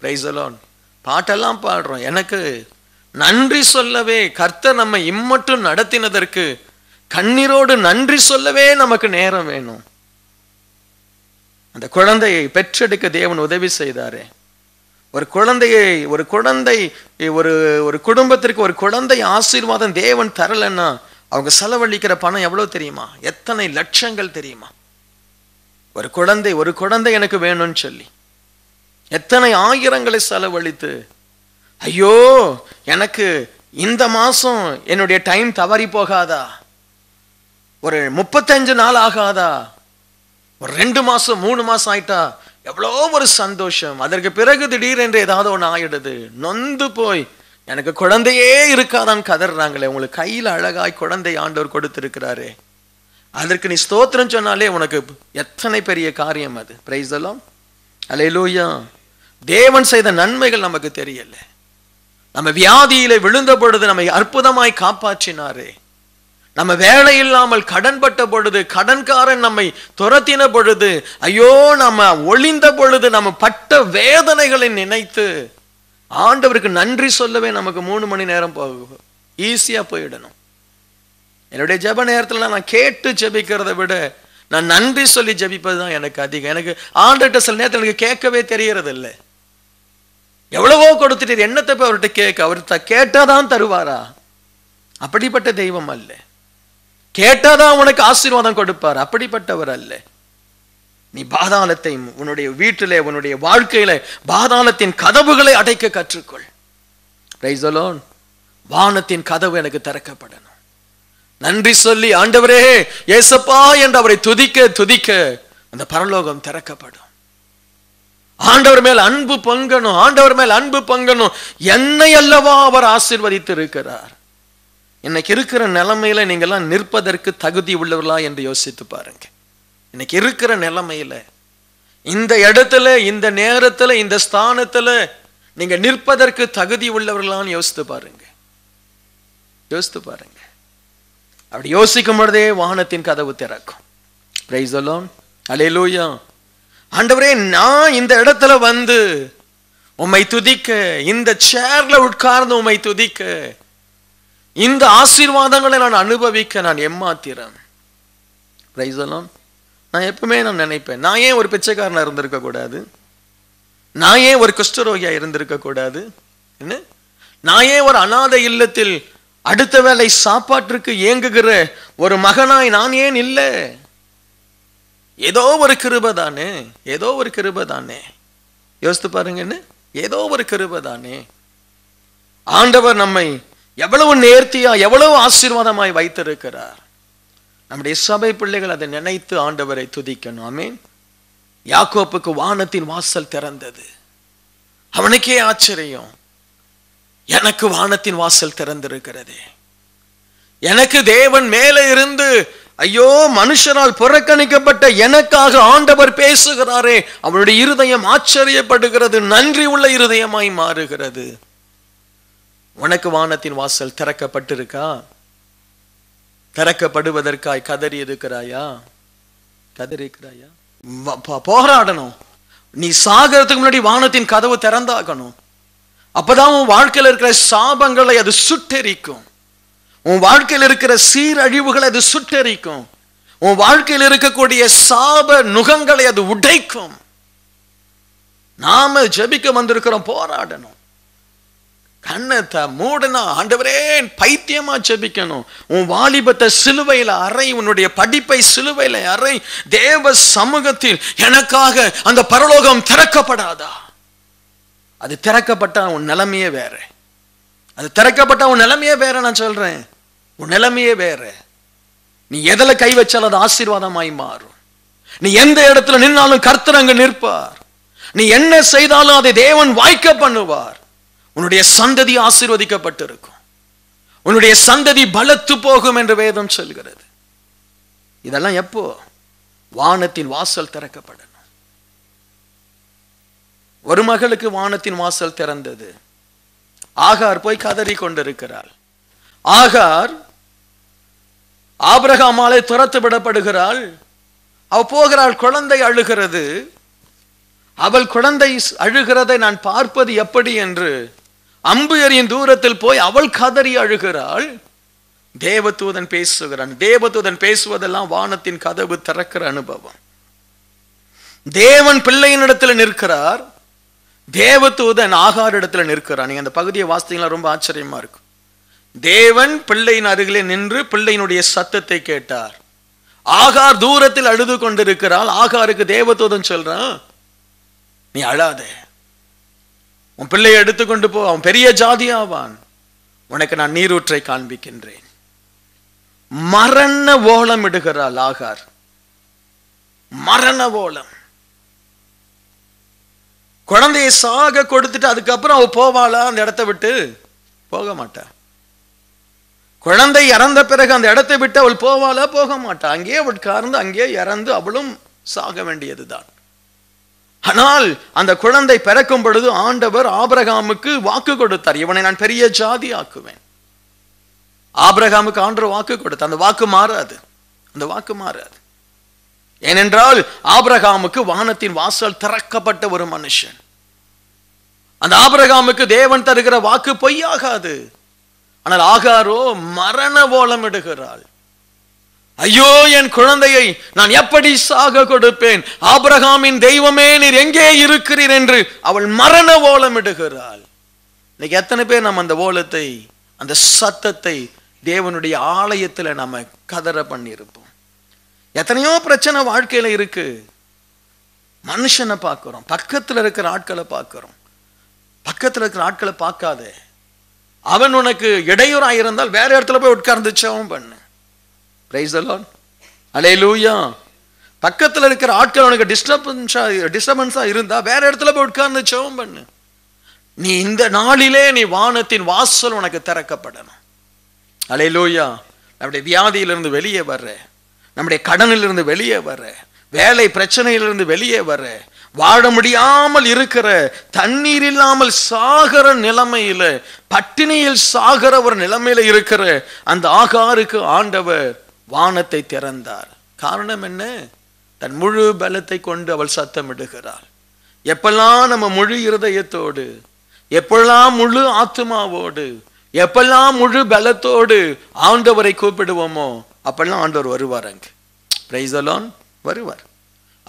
பிரைஸ் அலோன் பாட்டெல்லாம் பாடுறோம் எனக்கு நன்றி சொல்லவே கர்த்தர் நம்ம இம்மட்டும் நடத்தினதற்கு கண்ணீரோடு நன்றி சொல்லவே நமக்கு நேரம் வேணும் அந்த குழந்தையை பெற்றெடுக்க தேவன் உதவி செய்தாரே ஒரு குழந்தையை ஒரு குழந்தை ஒரு ஒரு குடும்பத்திற்கு ஒரு குழந்தை ஆசீர்வாதம் தேவன் தரலன்னா அவங்க செலவழிக்கிற பணம் எவ்வளோ தெரியுமா எத்தனை லட்சங்கள் தெரியுமா ஒரு குழந்தை ஒரு குழந்தை எனக்கு வேணும்னு சொல்லி எத்தனை ஆயிரங்களை செலவழித்து ஐயோ எனக்கு இந்த மாதம் என்னுடைய டைம் தவறி போகாதா ஒரு முப்பத்தஞ்சு நாள் ஆகாதா ஒரு ரெண்டு மாதம் மூணு மாதம் ஆயிட்டா எவ்வளோ ஒரு சந்தோஷம் அதற்கு பிறகு திடீரென்று ஏதாவது ஒன்று ஆயிடுது நொந்து போய் எனக்கு குழந்தையே இருக்காதான் கதறாங்களே உங்களுக்கு கையில் அழகாய் குழந்தை ஆண்டவர் கொடுத்திருக்கிறாரே அதற்கு நீ ஸ்தோத்திரம் சொன்னாலே உனக்கு எத்தனை பெரிய காரியம் அது பிரைஸ் எல்லாம் அலையிலூயா தேவன் செய்த நன்மைகள் நமக்கு தெரியல நம்ம வியாதியில விழுந்த பொழுது நம்மை அற்புதமாய் காப்பாற்றினாரே நம்ம வேலை இல்லாமல் கடன் பட்ட பொழுது கடன்காரன் நம்மை துரத்தின பொழுது ஐயோ நம்ம ஒளிந்த பொழுது நம்ம பட்ட வேதனைகளை நினைத்து ஆண்டவருக்கு நன்றி சொல்லவே நமக்கு மூணு மணி நேரம் போகும் ஈஸியாக போயிடணும் என்னுடைய ஜப நேரத்தில் நான் கேட்டு ஜபிக்கிறத விட நான் நன்றி சொல்லி ஜபிப்பது தான் எனக்கு அதிகம் எனக்கு ஆண்டுகிட்ட சில நேரத்தில் எனக்கு கேட்கவே தெரிகிறது இல்லை எவ்வளவோ கொடுத்துட்டு என்னத்தை போய் அவர்கிட்ட கேட்க அவர் கேட்டால் தான் தருவாரா அப்படிப்பட்ட தெய்வம் அல்ல கேட்டாதான் உனக்கு ஆசீர்வாதம் கொடுப்பார் அப்படிப்பட்டவர் அல்ல நீ பாதாளத்தை உன்னுடைய வீட்டிலே உன்னுடைய வாழ்க்கையில பாதாளத்தின் கதவுகளை அடைக்க கற்றுக்கொள் ரைசலோன் வானத்தின் கதவு எனக்கு திறக்கப்படணும் நன்றி சொல்லி ஆண்டவரே ஏசப்பா என்று அவரை துதிக்க துதிக்க அந்த பரலோகம் திறக்கப்படும் ஆண்டவர் மேல் அன்பு பொங்கணும் ஆண்டவர் மேல் அன்பு பொங்கணும் என்னை அல்லவா அவர் ஆசிர்வதித்து இருக்கிறார் இன்னைக்கு இருக்கிற நிலைமையில நீங்கெல்லாம் நிற்பதற்கு தகுதி உள்ளவர்களா என்று யோசித்து பாருங்க இன்னைக்கு இருக்கிற நிலைமையில இந்த இடத்துல இந்த நேரத்துல இந்த ஸ்தானத்துல நீங்க நிற்பதற்கு தகுதி உள்ளவர்களான்னு யோசித்து பாருங்க யோசித்து பாருங்க அப்படி யோசிக்கும் பொழுதே வாகனத்தின் கதவு திறக்கும் பிரைஸ் அலே லூயா ஆண்டவரே நான் இந்த இடத்துல வந்து உம்மை துதிக்க இந்த சேர்ல உட்கார்ந்து உம்மை துதிக்க இந்த ஆசீர்வாதங்களை நான் அனுபவிக்க நான் எம்மாத்திரன் பிரைஸ் அலோன் நான் எப்பவுமே நான் நினைப்பேன் நான் ஏன் ஒரு பிச்சைக்காரனாக இருந்திருக்கக்கூடாது நான் ஏன் ஒரு குஷ்டரோகியாக இருந்திருக்கக்கூடாது என்ன நான் ஏன் ஒரு அநாத இல்லத்தில் அடுத்த வேலை சாப்பாட்டிற்கு ஏங்குகிற ஒரு மகனாய் நான் ஏன் இல்லை ஏதோ ஒரு கிருபை தானே ஏதோ ஒரு கிருபை தானே யோசித்து பாருங்கன்னு ஏதோ ஒரு கிருபை தானே ஆண்டவர் நம்மை எவ்வளவு நேர்த்தியா எவ்வளவு ஆசீர்வாதமாய் வைத்திருக்கிறார் நம்முடைய சபை பிள்ளைகள் அதை நினைத்து ஆண்டவரை துதிக்கணும் ஆமீன் யாக்கோப்புக்கு வானத்தின் வாசல் திறந்தது அவனுக்கே ஆச்சரியம் எனக்கு வானத்தின் வாசல் திறந்திருக்கிறதே எனக்கு தேவன் மேலே இருந்து ஐயோ மனுஷனால் புறக்கணிக்கப்பட்ட எனக்காக ஆண்டவர் பேசுகிறாரே அவனுடைய இருதயம் ஆச்சரியப்படுகிறது நன்றி உள்ள இருதயமாய் மாறுகிறது உனக்கு வானத்தின் வாசல் திறக்கப்பட்டிருக்கா திறக்கப்படுவதற்காய் கதறி எதுக்கிறாயா கதறி இருக்கிறாயா போராடணும் நீ சாகிறதுக்கு முன்னாடி வானத்தின் கதவு திறந்தாகணும் அப்பதான் உன் வாழ்க்கையில் இருக்கிற சாபங்களை அது சுட்டெரிக்கும் உன் வாழ்க்கையில் இருக்கிற சீரழிவுகளை அது சுட்டெரிக்கும் உன் வாழ்க்கையில் இருக்கக்கூடிய சாப நுகங்களை அது உடைக்கும் நாம ஜபிக்க வந்திருக்கிறோம் போராடணும் கண்ணத்தை மூடனா ஆண்டவரே பைத்தியமா ஜெபிக்கணும் உன் வாலிபத்தை சிலுவையில் அறை உன்னுடைய படிப்பை சிலுவையில் அறை தேவ சமூகத்தில் எனக்காக அந்த பரலோகம் திறக்கப்படாதா அது திறக்கப்பட்டா உன் நிலைமையே வேற அது திறக்கப்பட்டா உன் நிலைமையே வேற நான் சொல்றேன் உன் நிலைமையே வேற நீ எதில் கை வச்சால் அது ஆசீர்வாதமாய் மாறும் நீ எந்த இடத்துல நின்னாலும் கர்த்தரங்க அங்கு நிற்பார் நீ என்ன செய்தாலும் அதை தேவன் வாய்க்க பண்ணுவார் உன்னுடைய சந்ததி ஆசீர்வதிக்கப்பட்டிருக்கும் உன்னுடைய சந்ததி பலத்து போகும் என்று வேதம் சொல்கிறது இதெல்லாம் எப்போ வானத்தின் வாசல் திறக்கப்படணும் ஒரு மகளுக்கு வானத்தின் வாசல் திறந்தது ஆகார் போய் கதறி கொண்டிருக்கிறாள் ஆகார் ஆபிரகாமாலே துரத்து விடப்படுகிறாள் அவ போகிறாள் குழந்தை அழுகிறது அவள் குழந்தை அழுகிறதை நான் பார்ப்பது எப்படி என்று அம்பு எறியும் தூரத்தில் போய் அவள் கதறி அழுகிறாள் தேவதூதன் பேசுகிறான் தேவதூதன் பேசுவதெல்லாம் வானத்தின் கதவு திறக்கிற அனுபவம் தேவன் பிள்ளையினிடத்தில் நிற்கிறார் தேவதூதன் ஆகார் இடத்துல நிற்கிறான் நீங்க அந்த பகுதியை வாசித்தீங்களா ரொம்ப ஆச்சரியமா இருக்கும் தேவன் பிள்ளையின் அருகிலே நின்று பிள்ளையினுடைய சத்தத்தை கேட்டார் ஆகார் தூரத்தில் அழுது கொண்டிருக்கிறாள் ஆகாருக்கு தேவதூதன் சொல்றான் நீ அழாதே உன் பிள்ளையை எடுத்துக்கொண்டு போ அவன் பெரிய ஜாதியாவான் உனக்கு நான் நீரூற்றை காண்பிக்கின்றேன் மரண ஓலம் இடுகிறாள் ஆகார் மரண ஓலம் குழந்தையை சாக கொடுத்துட்டு அதுக்கப்புறம் அவ போவாளா அந்த இடத்த விட்டு போக மாட்டா குழந்தை இறந்த பிறகு அந்த இடத்தை விட்டு அவள் போவாளா போக மாட்டா அங்கேயே அவள் கார்ந்து அங்கேயே இறந்து அவளும் சாக வேண்டியதுதான் ஆனால் அந்த குழந்தை பிறக்கும் பொழுது ஆண்டவர் ஆபிரகாமுக்கு வாக்கு கொடுத்தார் இவனை நான் பெரிய ஜாதி ஆக்குவேன் ஆபிரகாமுக்கு ஆண்டவர் வாக்கு கொடுத்தார் அந்த வாக்கு மாறாது அந்த வாக்கு மாறாது ஏனென்றால் ஆபிரகாமுக்கு வானத்தின் வாசல் திறக்கப்பட்ட ஒரு மனுஷன் அந்த ஆபிரகாமுக்கு தேவன் தருகிற வாக்கு பொய்யாகாது ஆனால் ஆகாரோ மரண ஓலம் இடுகிறாள் ஐயோ என் குழந்தையை நான் எப்படி சாக கொடுப்பேன் ஆபிரகாமின் தெய்வமே நீர் எங்கே இருக்கிறீர் என்று அவள் மரண ஓலமிடுகிறாள் இன்னைக்கு எத்தனை பேர் நம்ம அந்த ஓலத்தை அந்த சத்தத்தை தேவனுடைய ஆலயத்தில் நம்ம கதற பண்ணியிருப்போம் எத்தனையோ பிரச்சனை வாழ்க்கையில் இருக்கு மனுஷனை பார்க்குறோம் பக்கத்தில் இருக்கிற ஆட்களை பார்க்குறோம் பக்கத்தில் இருக்கிற ஆட்களை பார்க்காதே அவன் உனக்கு இடையூறாக இருந்தால் வேற இடத்துல போய் உட்கார்ந்து உட்கார்ந்துச்சவும் பண்ணு பிரைஸ் அலான் அலே லூயா பக்கத்தில் இருக்கிற ஆட்கள் உனக்கு டிஸ்டர்பன்ஸாக டிஸ்டர்பன்ஸாக இருந்தால் வேறு இடத்துல போய் உட்கார்ந்து சவம் பண்ணு நீ இந்த நாளிலே நீ வானத்தின் வாசல் உனக்கு திறக்கப்படணும் அலே லூயா நம்முடைய வியாதியிலிருந்து வெளியே வர்ற நம்முடைய கடனிலிருந்து வெளியே வர்ற வேலை பிரச்சனையிலிருந்து வெளியே வர்ற வாழ முடியாமல் இருக்கிற தண்ணீர் இல்லாமல் சாகிற நிலைமையில் பட்டினியில் சாகிற ஒரு நிலைமையில் இருக்கிற அந்த ஆகாருக்கு ஆண்டவர் வானத்தை திறந்தார் காரணம் என்ன தன் முழு பலத்தை கொண்டு அவள் சத்தமிடுகிறாள் எப்பெல்லாம் நம்ம முழு இருதயத்தோடு எப்பெல்லாம் முழு ஆத்மாவோடு எப்பெல்லாம் முழு பலத்தோடு ஆண்டவரை கூப்பிடுவோமோ அப்பெல்லாம் ஆண்டவர் வருவார் அங்கு பிரைசலான் வருவார்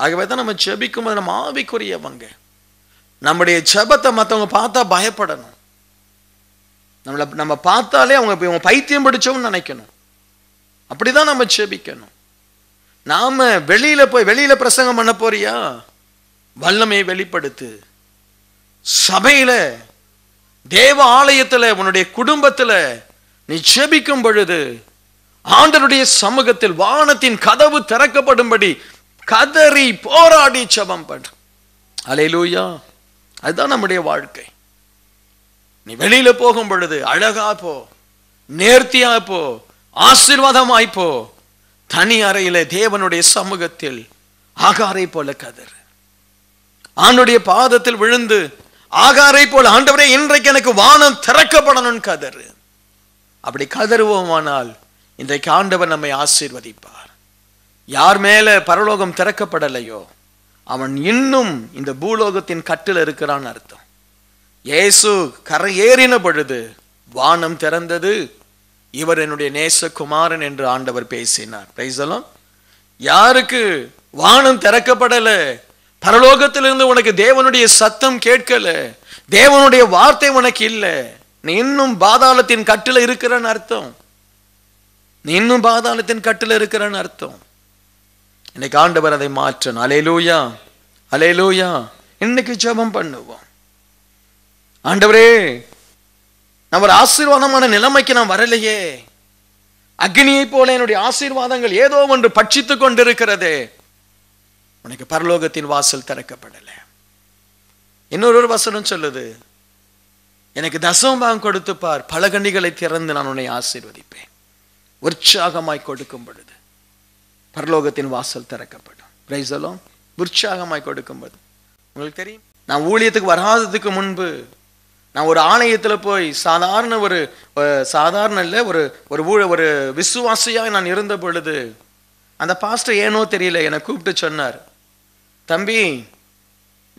ஆகவே தான் நம்ம செபிக்கும் போது நம்ம ஆவிக்குரியவங்க நம்முடைய செபத்தை மற்றவங்க பார்த்தா பயப்படணும் நம்மளை நம்ம பார்த்தாலே அவங்க இவங்க பைத்தியம் பிடிச்சோம்னு நினைக்கணும் அப்படிதான் நம்ம செபிக்கணும் நாம வெளியில போய் வெளியில பிரசங்கம் பண்ண போறியா வல்லமையை வெளிப்படுத்து சபையில தேவ ஆலயத்துல உன்னுடைய குடும்பத்துல நீ செபிக்கும் பொழுது ஆண்டனுடைய சமூகத்தில் வானத்தின் கதவு திறக்கப்படும்படி கதறி போராடி சபம் படு அலையிலூயா அதுதான் நம்முடைய வாழ்க்கை நீ வெளியில போகும் பொழுது அழகா போ நேர்த்தியா போ ஆசீர்வாதமாய்ப்போ தனி அறையில தேவனுடைய சமூகத்தில் ஆகாரை போல கதர் ஆண்டுடைய பாதத்தில் விழுந்து ஆகாரை போல ஆண்டவரே இன்றைக்கு எனக்கு வானம் திறக்கப்படணும் கதர் அப்படி கதறுவோமானால் இன்றைக்கு ஆண்டவர் நம்மை ஆசீர்வதிப்பார் யார் மேல பரலோகம் திறக்கப்படலையோ அவன் இன்னும் இந்த பூலோகத்தின் கட்டில் இருக்கிறான் அர்த்தம் இயேசு கரையேறின பொழுது வானம் திறந்தது இவர் என்னுடைய நேசகுமாரன் என்று ஆண்டவர் பேசினார் பேசலாம் யாருக்கு வானம் திறக்கப்படலை பரலோகத்திலிருந்து உனக்கு தேவனுடைய சத்தம் கேட்கல தேவனுடைய வார்த்தை உனக்கு இல்லை நீ இன்னும் பாதாளத்தின் கட்டில் இருக்கிறன்னு அர்த்தம் நீ இன்னும் பாதாளத்தின் கட்டில் இருக்கிறன்னு அர்த்தம் இன்னைக்கு ஆண்டவர் அதை மாற்றணும் அலையலூயா அலையலூயா இன்னைக்கு ஜபம் பண்ணுவோம் ஆண்டவரே நான் ஒரு ஆசீர்வாதமான நிலைமைக்கு நான் வரலையே அக்னியை போல என்னுடைய ஆசீர்வாதங்கள் ஏதோ ஒன்று பட்சித்துக் கொண்டிருக்கிறது உனக்கு பரலோகத்தின் வாசல் திறக்கப்படலை இன்னொரு வசனம் சொல்லுது எனக்கு தசம்பாகம் கொடுத்து பார் பல திறந்து நான் உன்னை ஆசீர்வதிப்பேன் உற்சாகமாய் கொடுக்கும் பொழுது பரலோகத்தின் வாசல் திறக்கப்படும் பிரைசலும் உற்சாகமாய் கொடுக்கும் பொழுது உங்களுக்கு தெரியும் நான் ஊழியத்துக்கு வராததுக்கு முன்பு நான் ஒரு ஆலயத்தில் போய் சாதாரண ஒரு சாதாரண இல்லை ஒரு ஒரு ஊழ ஒரு விசுவாசியாக நான் இருந்த பொழுது அந்த பாஸ்டர் ஏனோ தெரியல என்னை கூப்பிட்டு சொன்னார் தம்பி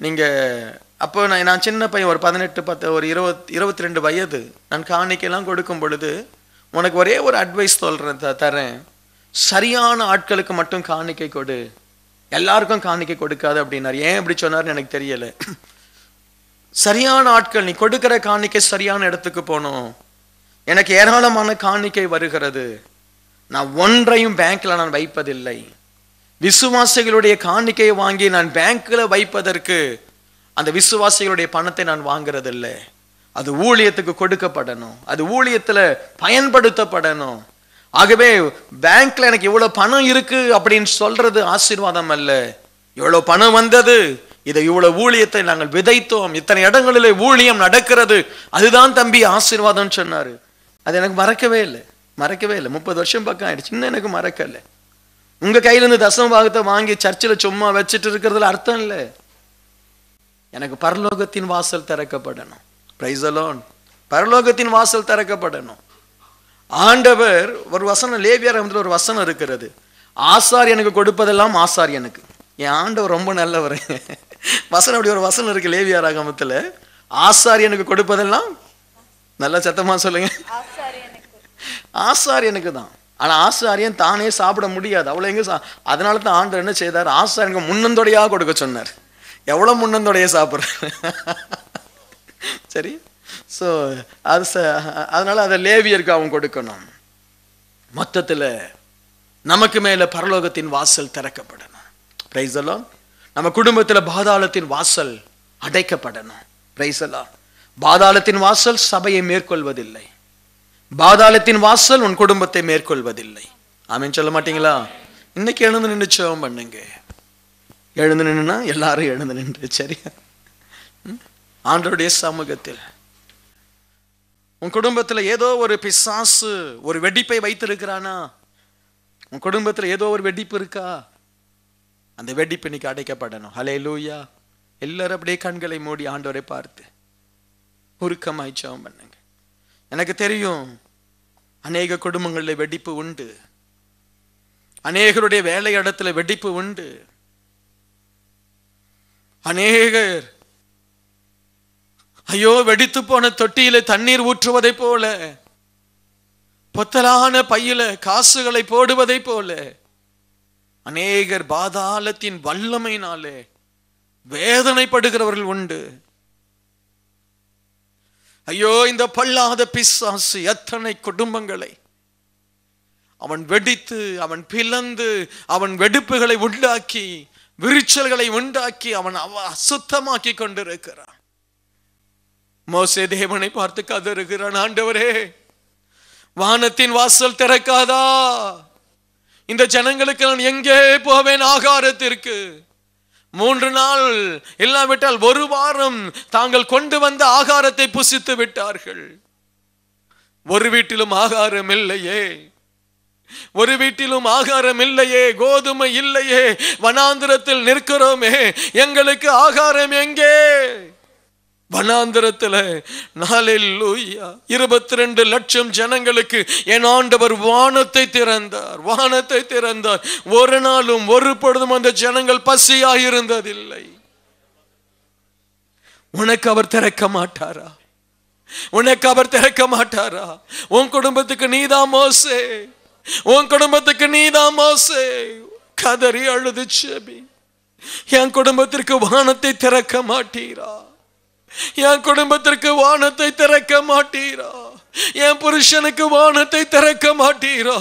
நீங்கள் அப்போ நான் நான் சின்ன பையன் ஒரு பதினெட்டு பத்து ஒரு இருபத் இருபத்தி ரெண்டு வயது நான் காணிக்கெல்லாம் கொடுக்கும் பொழுது உனக்கு ஒரே ஒரு அட்வைஸ் சொல்கிறத தரேன் சரியான ஆட்களுக்கு மட்டும் காணிக்கை கொடு எல்லாருக்கும் காணிக்கை கொடுக்காது அப்படின்னார் ஏன் இப்படி சொன்னார்னு எனக்கு தெரியலை சரியான ஆட்கள் நீ கொடுக்கிற காணிக்கை சரியான இடத்துக்கு போகணும் எனக்கு ஏராளமான காணிக்கை வருகிறது நான் ஒன்றையும் பேங்க்ல நான் வைப்பதில்லை விசுவாசிகளுடைய காணிக்கையை வாங்கி நான் பேங்க்ல வைப்பதற்கு அந்த விசுவாசிகளுடைய பணத்தை நான் வாங்குறதில்லை அது ஊழியத்துக்கு கொடுக்கப்படணும் அது ஊழியத்தில் பயன்படுத்தப்படணும் ஆகவே பேங்க்ல எனக்கு இவ்வளவு பணம் இருக்கு அப்படின்னு சொல்றது ஆசீர்வாதம் அல்ல எவ்வளோ பணம் வந்தது இதை இவ்வளவு ஊழியத்தை நாங்கள் விதைத்தோம் இத்தனை இடங்களிலே ஊழியம் நடக்கிறது அதுதான் தம்பி ஆசீர்வாதம்னு சொன்னார் அது எனக்கு மறக்கவே இல்லை மறக்கவே இல்லை முப்பது வருஷம் பக்கம் ஆயிடுச்சு இன்னும் எனக்கு மறக்கலை கையில இருந்து தசம பாகத்தை வாங்கி சர்ச்சில் சும்மா வச்சுட்டு இருக்கிறதுல அர்த்தம் இல்லை எனக்கு பரலோகத்தின் வாசல் திறக்கப்படணும் பிரைசலோன் பரலோகத்தின் வாசல் திறக்கப்படணும் ஆண்டவர் ஒரு வசனம் லேவியார் ஒரு வசனம் இருக்கிறது எனக்கு கொடுப்பதெல்லாம் எனக்கு என் ஆண்டவர் ரொம்ப நல்லவர் வசனம் அப்படி ஒரு வசனம் இருக்கு லேவியார் ஆகமத்தில் ஆசாரியனுக்கு கொடுப்பதெல்லாம் நல்ல சத்தமாக சொல்லுங்க ஆசாரியனுக்கு தான் ஆனால் ஆசாரியன் தானே சாப்பிட முடியாது அவ்வளோ எங்கே சா அதனால தான் ஆண்டர் என்ன செய்தார் ஆசாரியனுக்கு முன்னந்தொடையாக கொடுக்க சொன்னார் எவ்வளோ முன்னந்தொடைய சாப்பிட்ற சரி ஸோ அது ச அதனால் அதை லேவியருக்கு அவன் கொடுக்கணும் மொத்தத்தில் நமக்கு மேலே பரலோகத்தின் வாசல் திறக்கப்படணும் பிரைஸ் எல்லாம் நம்ம குடும்பத்தில் பாதாளத்தின் வாசல் அடைக்கப்படணும் பிரைசலா பாதாளத்தின் வாசல் சபையை மேற்கொள்வதில்லை பாதாளத்தின் வாசல் உன் குடும்பத்தை மேற்கொள்வதில்லை ஆமீன் சொல்ல மாட்டீங்களா இன்னைக்கு எழுந்து நின்று சேவம் பண்ணுங்க எழுந்து நின்றுனா எல்லாரும் எழுந்து நின்று சரியா ஆண்டருடைய சமூகத்தில் உன் குடும்பத்தில் ஏதோ ஒரு பிசாசு ஒரு வெடிப்பை வைத்திருக்கிறானா உன் குடும்பத்தில் ஏதோ ஒரு வெடிப்பு இருக்கா அந்த வெடிப்பு இன்னைக்கு அடைக்கப்படணும் ஹலே லூயா எல்லாரும் அப்படியே கண்களை மூடி ஆண்டோரை பார்த்து உருக்கமாய் சவம் பண்ணுங்க எனக்கு தெரியும் அநேக குடும்பங்களில் வெடிப்பு உண்டு அநேகருடைய வேலை இடத்துல வெடிப்பு உண்டு அநேகர் ஐயோ வெடித்து போன தொட்டியில தண்ணீர் ஊற்றுவதை போல பொத்தலான பையில காசுகளை போடுவதை போல அநேகர் பாதாளத்தின் வல்லமையினாலே வேதனைப்படுகிறவர்கள் உண்டு ஐயோ இந்த பல்லாத பிசாசு எத்தனை குடும்பங்களை அவன் வெடித்து அவன் பிளந்து அவன் வெடிப்புகளை உண்டாக்கி விரிச்சல்களை உண்டாக்கி அவன் அவ அசுத்தமாக்கி கொண்டிருக்கிறான் மோசே தேவனை பார்த்து கதறுகிறான் ஆண்டவரே வானத்தின் வாசல் திறக்காதா இந்த ஜனங்களுக்கு நான் எங்கே போவேன் ஆகாரத்திற்கு மூன்று நாள் இல்லாவிட்டால் ஒரு வாரம் தாங்கள் கொண்டு வந்த ஆகாரத்தை புசித்து விட்டார்கள் ஒரு வீட்டிலும் ஆகாரம் இல்லையே ஒரு வீட்டிலும் ஆகாரம் இல்லையே கோதுமை இல்லையே வனாந்திரத்தில் நிற்கிறோமே எங்களுக்கு ஆகாரம் எங்கே வனாந்திரத்தில் நாளில் இருபத்தி ரெண்டு லட்சம் ஜனங்களுக்கு என் ஆண்டவர் வானத்தை திறந்தார் வானத்தை திறந்தார் ஒரு நாளும் ஒரு பொழுதும் அந்த ஜனங்கள் பசியாக இருந்ததில்லை உனக்கு அவர் திறக்க மாட்டாரா உனக்கு அவர் திறக்க மாட்டாரா உன் குடும்பத்துக்கு நீதான் மோசே உன் குடும்பத்துக்கு நீதான் மோசே கதறி அழுது செபி என் குடும்பத்திற்கு வானத்தை திறக்க மாட்டீரா என் குடும்பத்திற்கு வானத்தை திறக்க மாட்டீரா என் புருஷனுக்கு வானத்தை திறக்க மாட்டீரா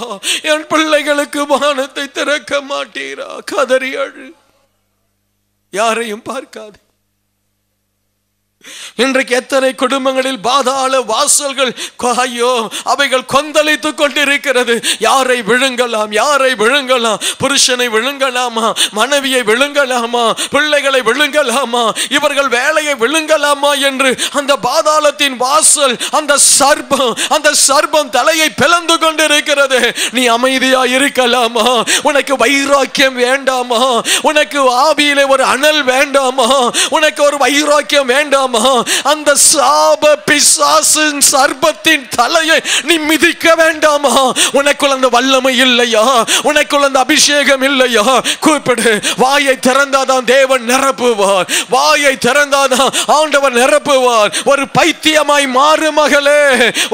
என் பிள்ளைகளுக்கு வானத்தை திறக்க மாட்டீரா கதறி அழு யாரையும் பார்க்காது இன்றைக்கு எத்தனை குடும்பங்களில் பாதாள வாசல்கள் ஐயோ அவைகள் கொந்தளித்துக் கொண்டிருக்கிறது யாரை விழுங்கலாம் யாரை விழுங்கலாம் புருஷனை விழுங்கலாமா மனைவியை விழுங்கலாமா பிள்ளைகளை விழுங்கலாமா இவர்கள் வேலையை விழுங்கலாமா என்று அந்த பாதாளத்தின் வாசல் அந்த சர்பம் அந்த சர்பம் தலையை பிளந்து கொண்டிருக்கிறது நீ அமைதியா இருக்கலாமா உனக்கு வைராக்கியம் வேண்டாமா உனக்கு ஆவியிலே ஒரு அனல் வேண்டாமா உனக்கு ஒரு வைராக்கியம் வேண்டாமா முடியுமா அந்த சாப பிசாசின் சர்பத்தின் தலையை நீ மிதிக்க வேண்டாமா உனக்குள்ள அந்த வல்லமை இல்லையா உனக்குள்ள அந்த அபிஷேகம் இல்லையா கூப்பிடு வாயை திறந்தாதான் தேவன் நிரப்புவார் வாயை திறந்தாதான் ஆண்டவர் நிரப்புவார் ஒரு பைத்தியமாய் மாறு மகளே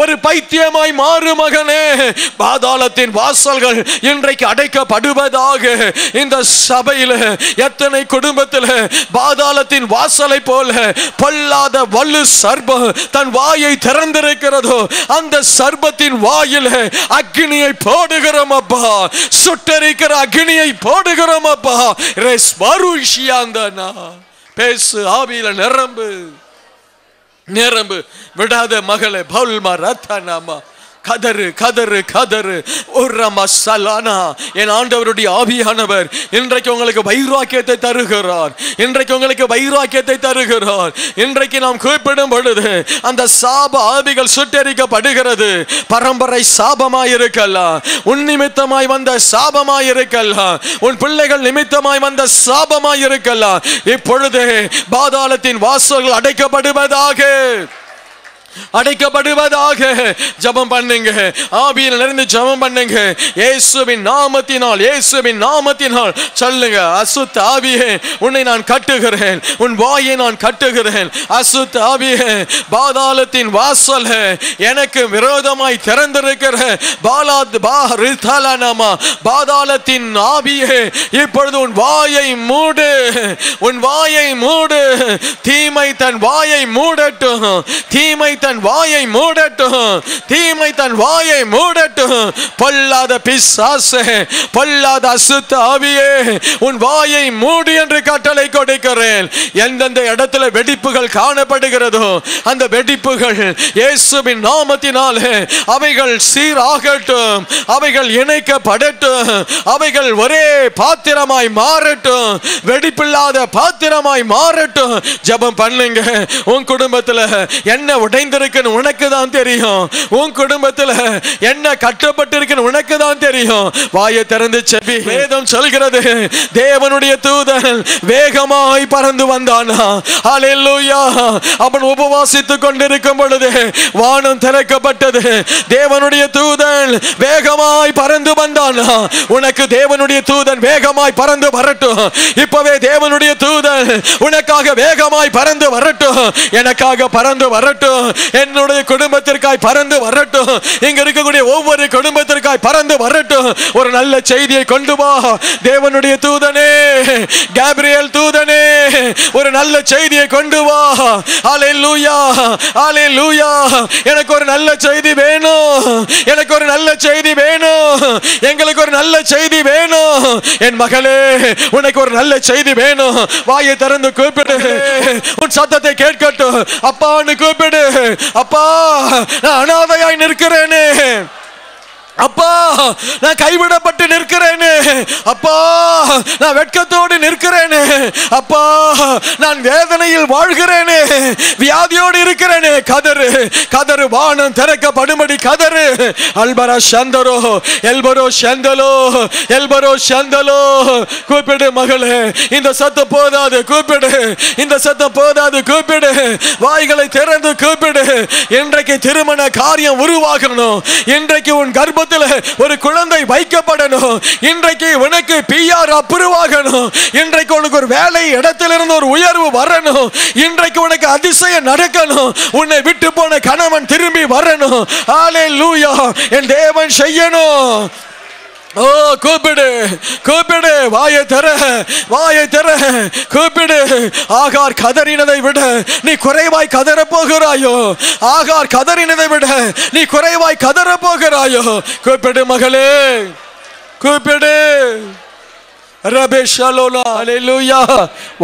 ஒரு பைத்தியமாய் மாறு மகனே பாதாளத்தின் வாசல்கள் இன்றைக்கு அடைக்கப்படுவதாக இந்த சபையில் எத்தனை குடும்பத்தில் பாதாளத்தின் வாசலை போல பல்ல இல்லாத வலு சர்பம் தன் வாயை திறந்திருக்கிறதோ அந்த சர்பத்தின் வாயில் அக்னியை போடுகிறோம் அப்பா சுட்டரிக்கிற அக்னியை போடுகிறோம் அப்பா ரெஸ் மருஷியாந்தனா பேசு ஆவியில நிரம்பு நிரம்பு விடாத மகளை பவுல்மா ரத்தானாமா கதறு கதறு கதறு ஒரு மசாலானா என் ஆண்டவருடைய ஆவியானவர் இன்றைக்கு உங்களுக்கு வைராக்கியத்தை தருகிறார் இன்றைக்கு உங்களுக்கு வைராக்கியத்தை தருகிறார் இன்றைக்கு நாம் குறிப்பிடும் பொழுது அந்த சாப ஆவிகள் சுட்டரிக்கப்படுகிறது பரம்பரை சாபமாய் இருக்கலாம் உன் நிமித்தமாய் வந்த சாபமாய் இருக்கலாம் உன் பிள்ளைகள் நிமித்தமாய் வந்த சாபமாய் இருக்கலாம் இப்பொழுது பாதாளத்தின் வாசல்கள் அடைக்கப்படுவதாக அடைக்கப்படுவதாக ஜபம் பண்ணுங்க ஆபியில் நிறைந்து ஜபம் பண்ணுங்க இயேசுவின் நாமத்தினால் இயேசுவின் நாமத்தினால் சொல்லுங்க அசுத்த ஆவியே உன்னை நான் கட்டுகிறேன் உன் வாயை நான் கட்டுகிறேன் அசுத்த ஆவியே பாதாளத்தின் வாசல் எனக்கு விரோதமாய் திறந்திருக்கிற பாலாத் பா பாதாளத்தின் ஆவியே இப்பொழுது உன் வாயை மூடு உன் வாயை மூடு தீமை தன் வாயை மூடட்டும் தீமை தன் வாயை மூடட்டும் தீமை தன் வாயை மூடட்டும் பொல்லாத பிசாசே பொல்லாத அசுத்த ஆவியே உன் வாயை மூடு என்று கட்டளை கொடுக்கிறேன் எந்தெந்த இடத்துல வெடிப்புகள் காணப்படுகிறதோ அந்த வெடிப்புகள் இயேசுவின் நாமத்தினாலே அவைகள் சீராகட்டும் அவைகள் இணைக்கப்படட்டும் அவைகள் ஒரே பாத்திரமாய் மாறட்டும் வெடிப்பில்லாத பாத்திரமாய் மாறட்டும் ஜபம் பண்ணுங்க உன் குடும்பத்தில் என்ன உடைந்து நடந்திருக்குன்னு உனக்கு தான் தெரியும் உன் குடும்பத்துல என்ன கட்டப்பட்டு இருக்குன்னு உனக்கு தான் தெரியும் வாயை திறந்து செவி வேதம் சொல்கிறது தேவனுடைய தூதன் வேகமாய் பறந்து வந்தானா அலையலூயா அவன் உபவாசித்துக் கொண்டிருக்கும் பொழுது வானம் திறக்கப்பட்டது தேவனுடைய தூதன் வேகமாய் பறந்து வந்தானா உனக்கு தேவனுடைய தூதன் வேகமாய் பறந்து வரட்டும் இப்பவே தேவனுடைய தூதன் உனக்காக வேகமாய் பறந்து வரட்டும் எனக்காக பறந்து வரட்டும் என்னுடைய குடும்பத்திற்காய் பறந்து வரட்டும் இங்க இருக்கக்கூடிய ஒவ்வொரு குடும்பத்திற்காய் பறந்து வரட்டும் ஒரு நல்ல செய்தியை கொண்டு வா தேவனுடைய தூதனே கேப்ரியல் தூதனே ஒரு நல்ல செய்தியை கொண்டு வா ஆலே லூயா ஆலே லூயா எனக்கு ஒரு நல்ல செய்தி வேணும் எனக்கு ஒரு நல்ல செய்தி வேணும் எங்களுக்கு ஒரு நல்ல செய்தி வேணும் என் மகளே உனக்கு ஒரு நல்ல செய்தி வேணும் வாயை திறந்து கூப்பிடு உன் சத்தத்தை கேட்கட்டும் அப்பான்னு கூப்பிடு அப்பா நான் அனாதையாய் நிற்கிறேனே அப்பா நான் கைவிடப்பட்டு நிற்கிறேனே அப்பா நான் வெட்கத்தோடு நிற்கிறேனே அப்பா நான் வேதனையில் வாழ்கிறேனே வியாதியோடு இருக்கிறேனே கதறு கதறு வானம் திறக்கப்படும்படி கதறு அல்பரா சந்தரோ எல்பரோ செந்தலோ எல்பரோ சந்தலோ கூப்பிடு மகளே இந்த சத்து போதாது கூப்பிடு இந்த சத்து போதாது கூப்பிடு வாய்களை திறந்து கூப்பிடு இன்றைக்கு திருமண காரியம் உருவாகணும் இன்றைக்கு உன் கர்ப்ப குடும்பத்தில் ஒரு குழந்தை வைக்கப்படணும் இன்றைக்கு உனக்கு பிஆர் அப்ரூவ் ஆகணும் இன்றைக்கு உனக்கு ஒரு வேலை இடத்திலிருந்து ஒரு உயர்வு வரணும் இன்றைக்கு உனக்கு அதிசயம் நடக்கணும் உன்னை விட்டு போன கணவன் திரும்பி வரணும் ஆலே லூயா என் தேவன் செய்யணும் ஓ கூப்பிடு கூப்பிடு வாயை தர வாயை தர கூப்பிடு ஆகார் கதறினதை விட நீ குறைவாய் கதற போகிறாயோ ஆகார் கதறினதை விட நீ குறைவாய் கதற போகிறாயோ கூப்பிடு மகளே கூப்பிடு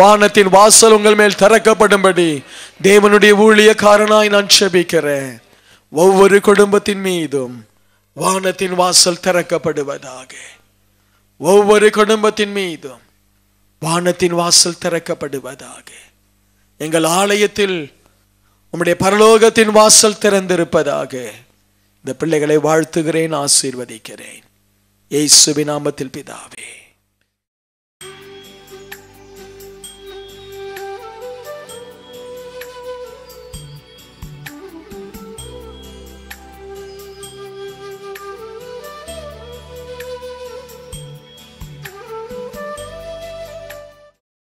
வானத்தின் வாசல் உங்கள் மேல் திறக்கப்படும்படி தேவனுடைய ஊழியக்காரனாய் நான் செபிக்கிறேன் ஒவ்வொரு குடும்பத்தின் மீதும் வானத்தின் வாசல் திறக்கப்படுவதாக ஒவ்வொரு குடும்பத்தின் மீதும் வானத்தின் வாசல் திறக்கப்படுவதாக எங்கள் ஆலயத்தில் உம்முடைய பரலோகத்தின் வாசல் திறந்திருப்பதாக இந்த பிள்ளைகளை வாழ்த்துகிறேன் ஆசீர்வதிக்கிறேன் ஏசுவி நாமத்தில் பிதாவே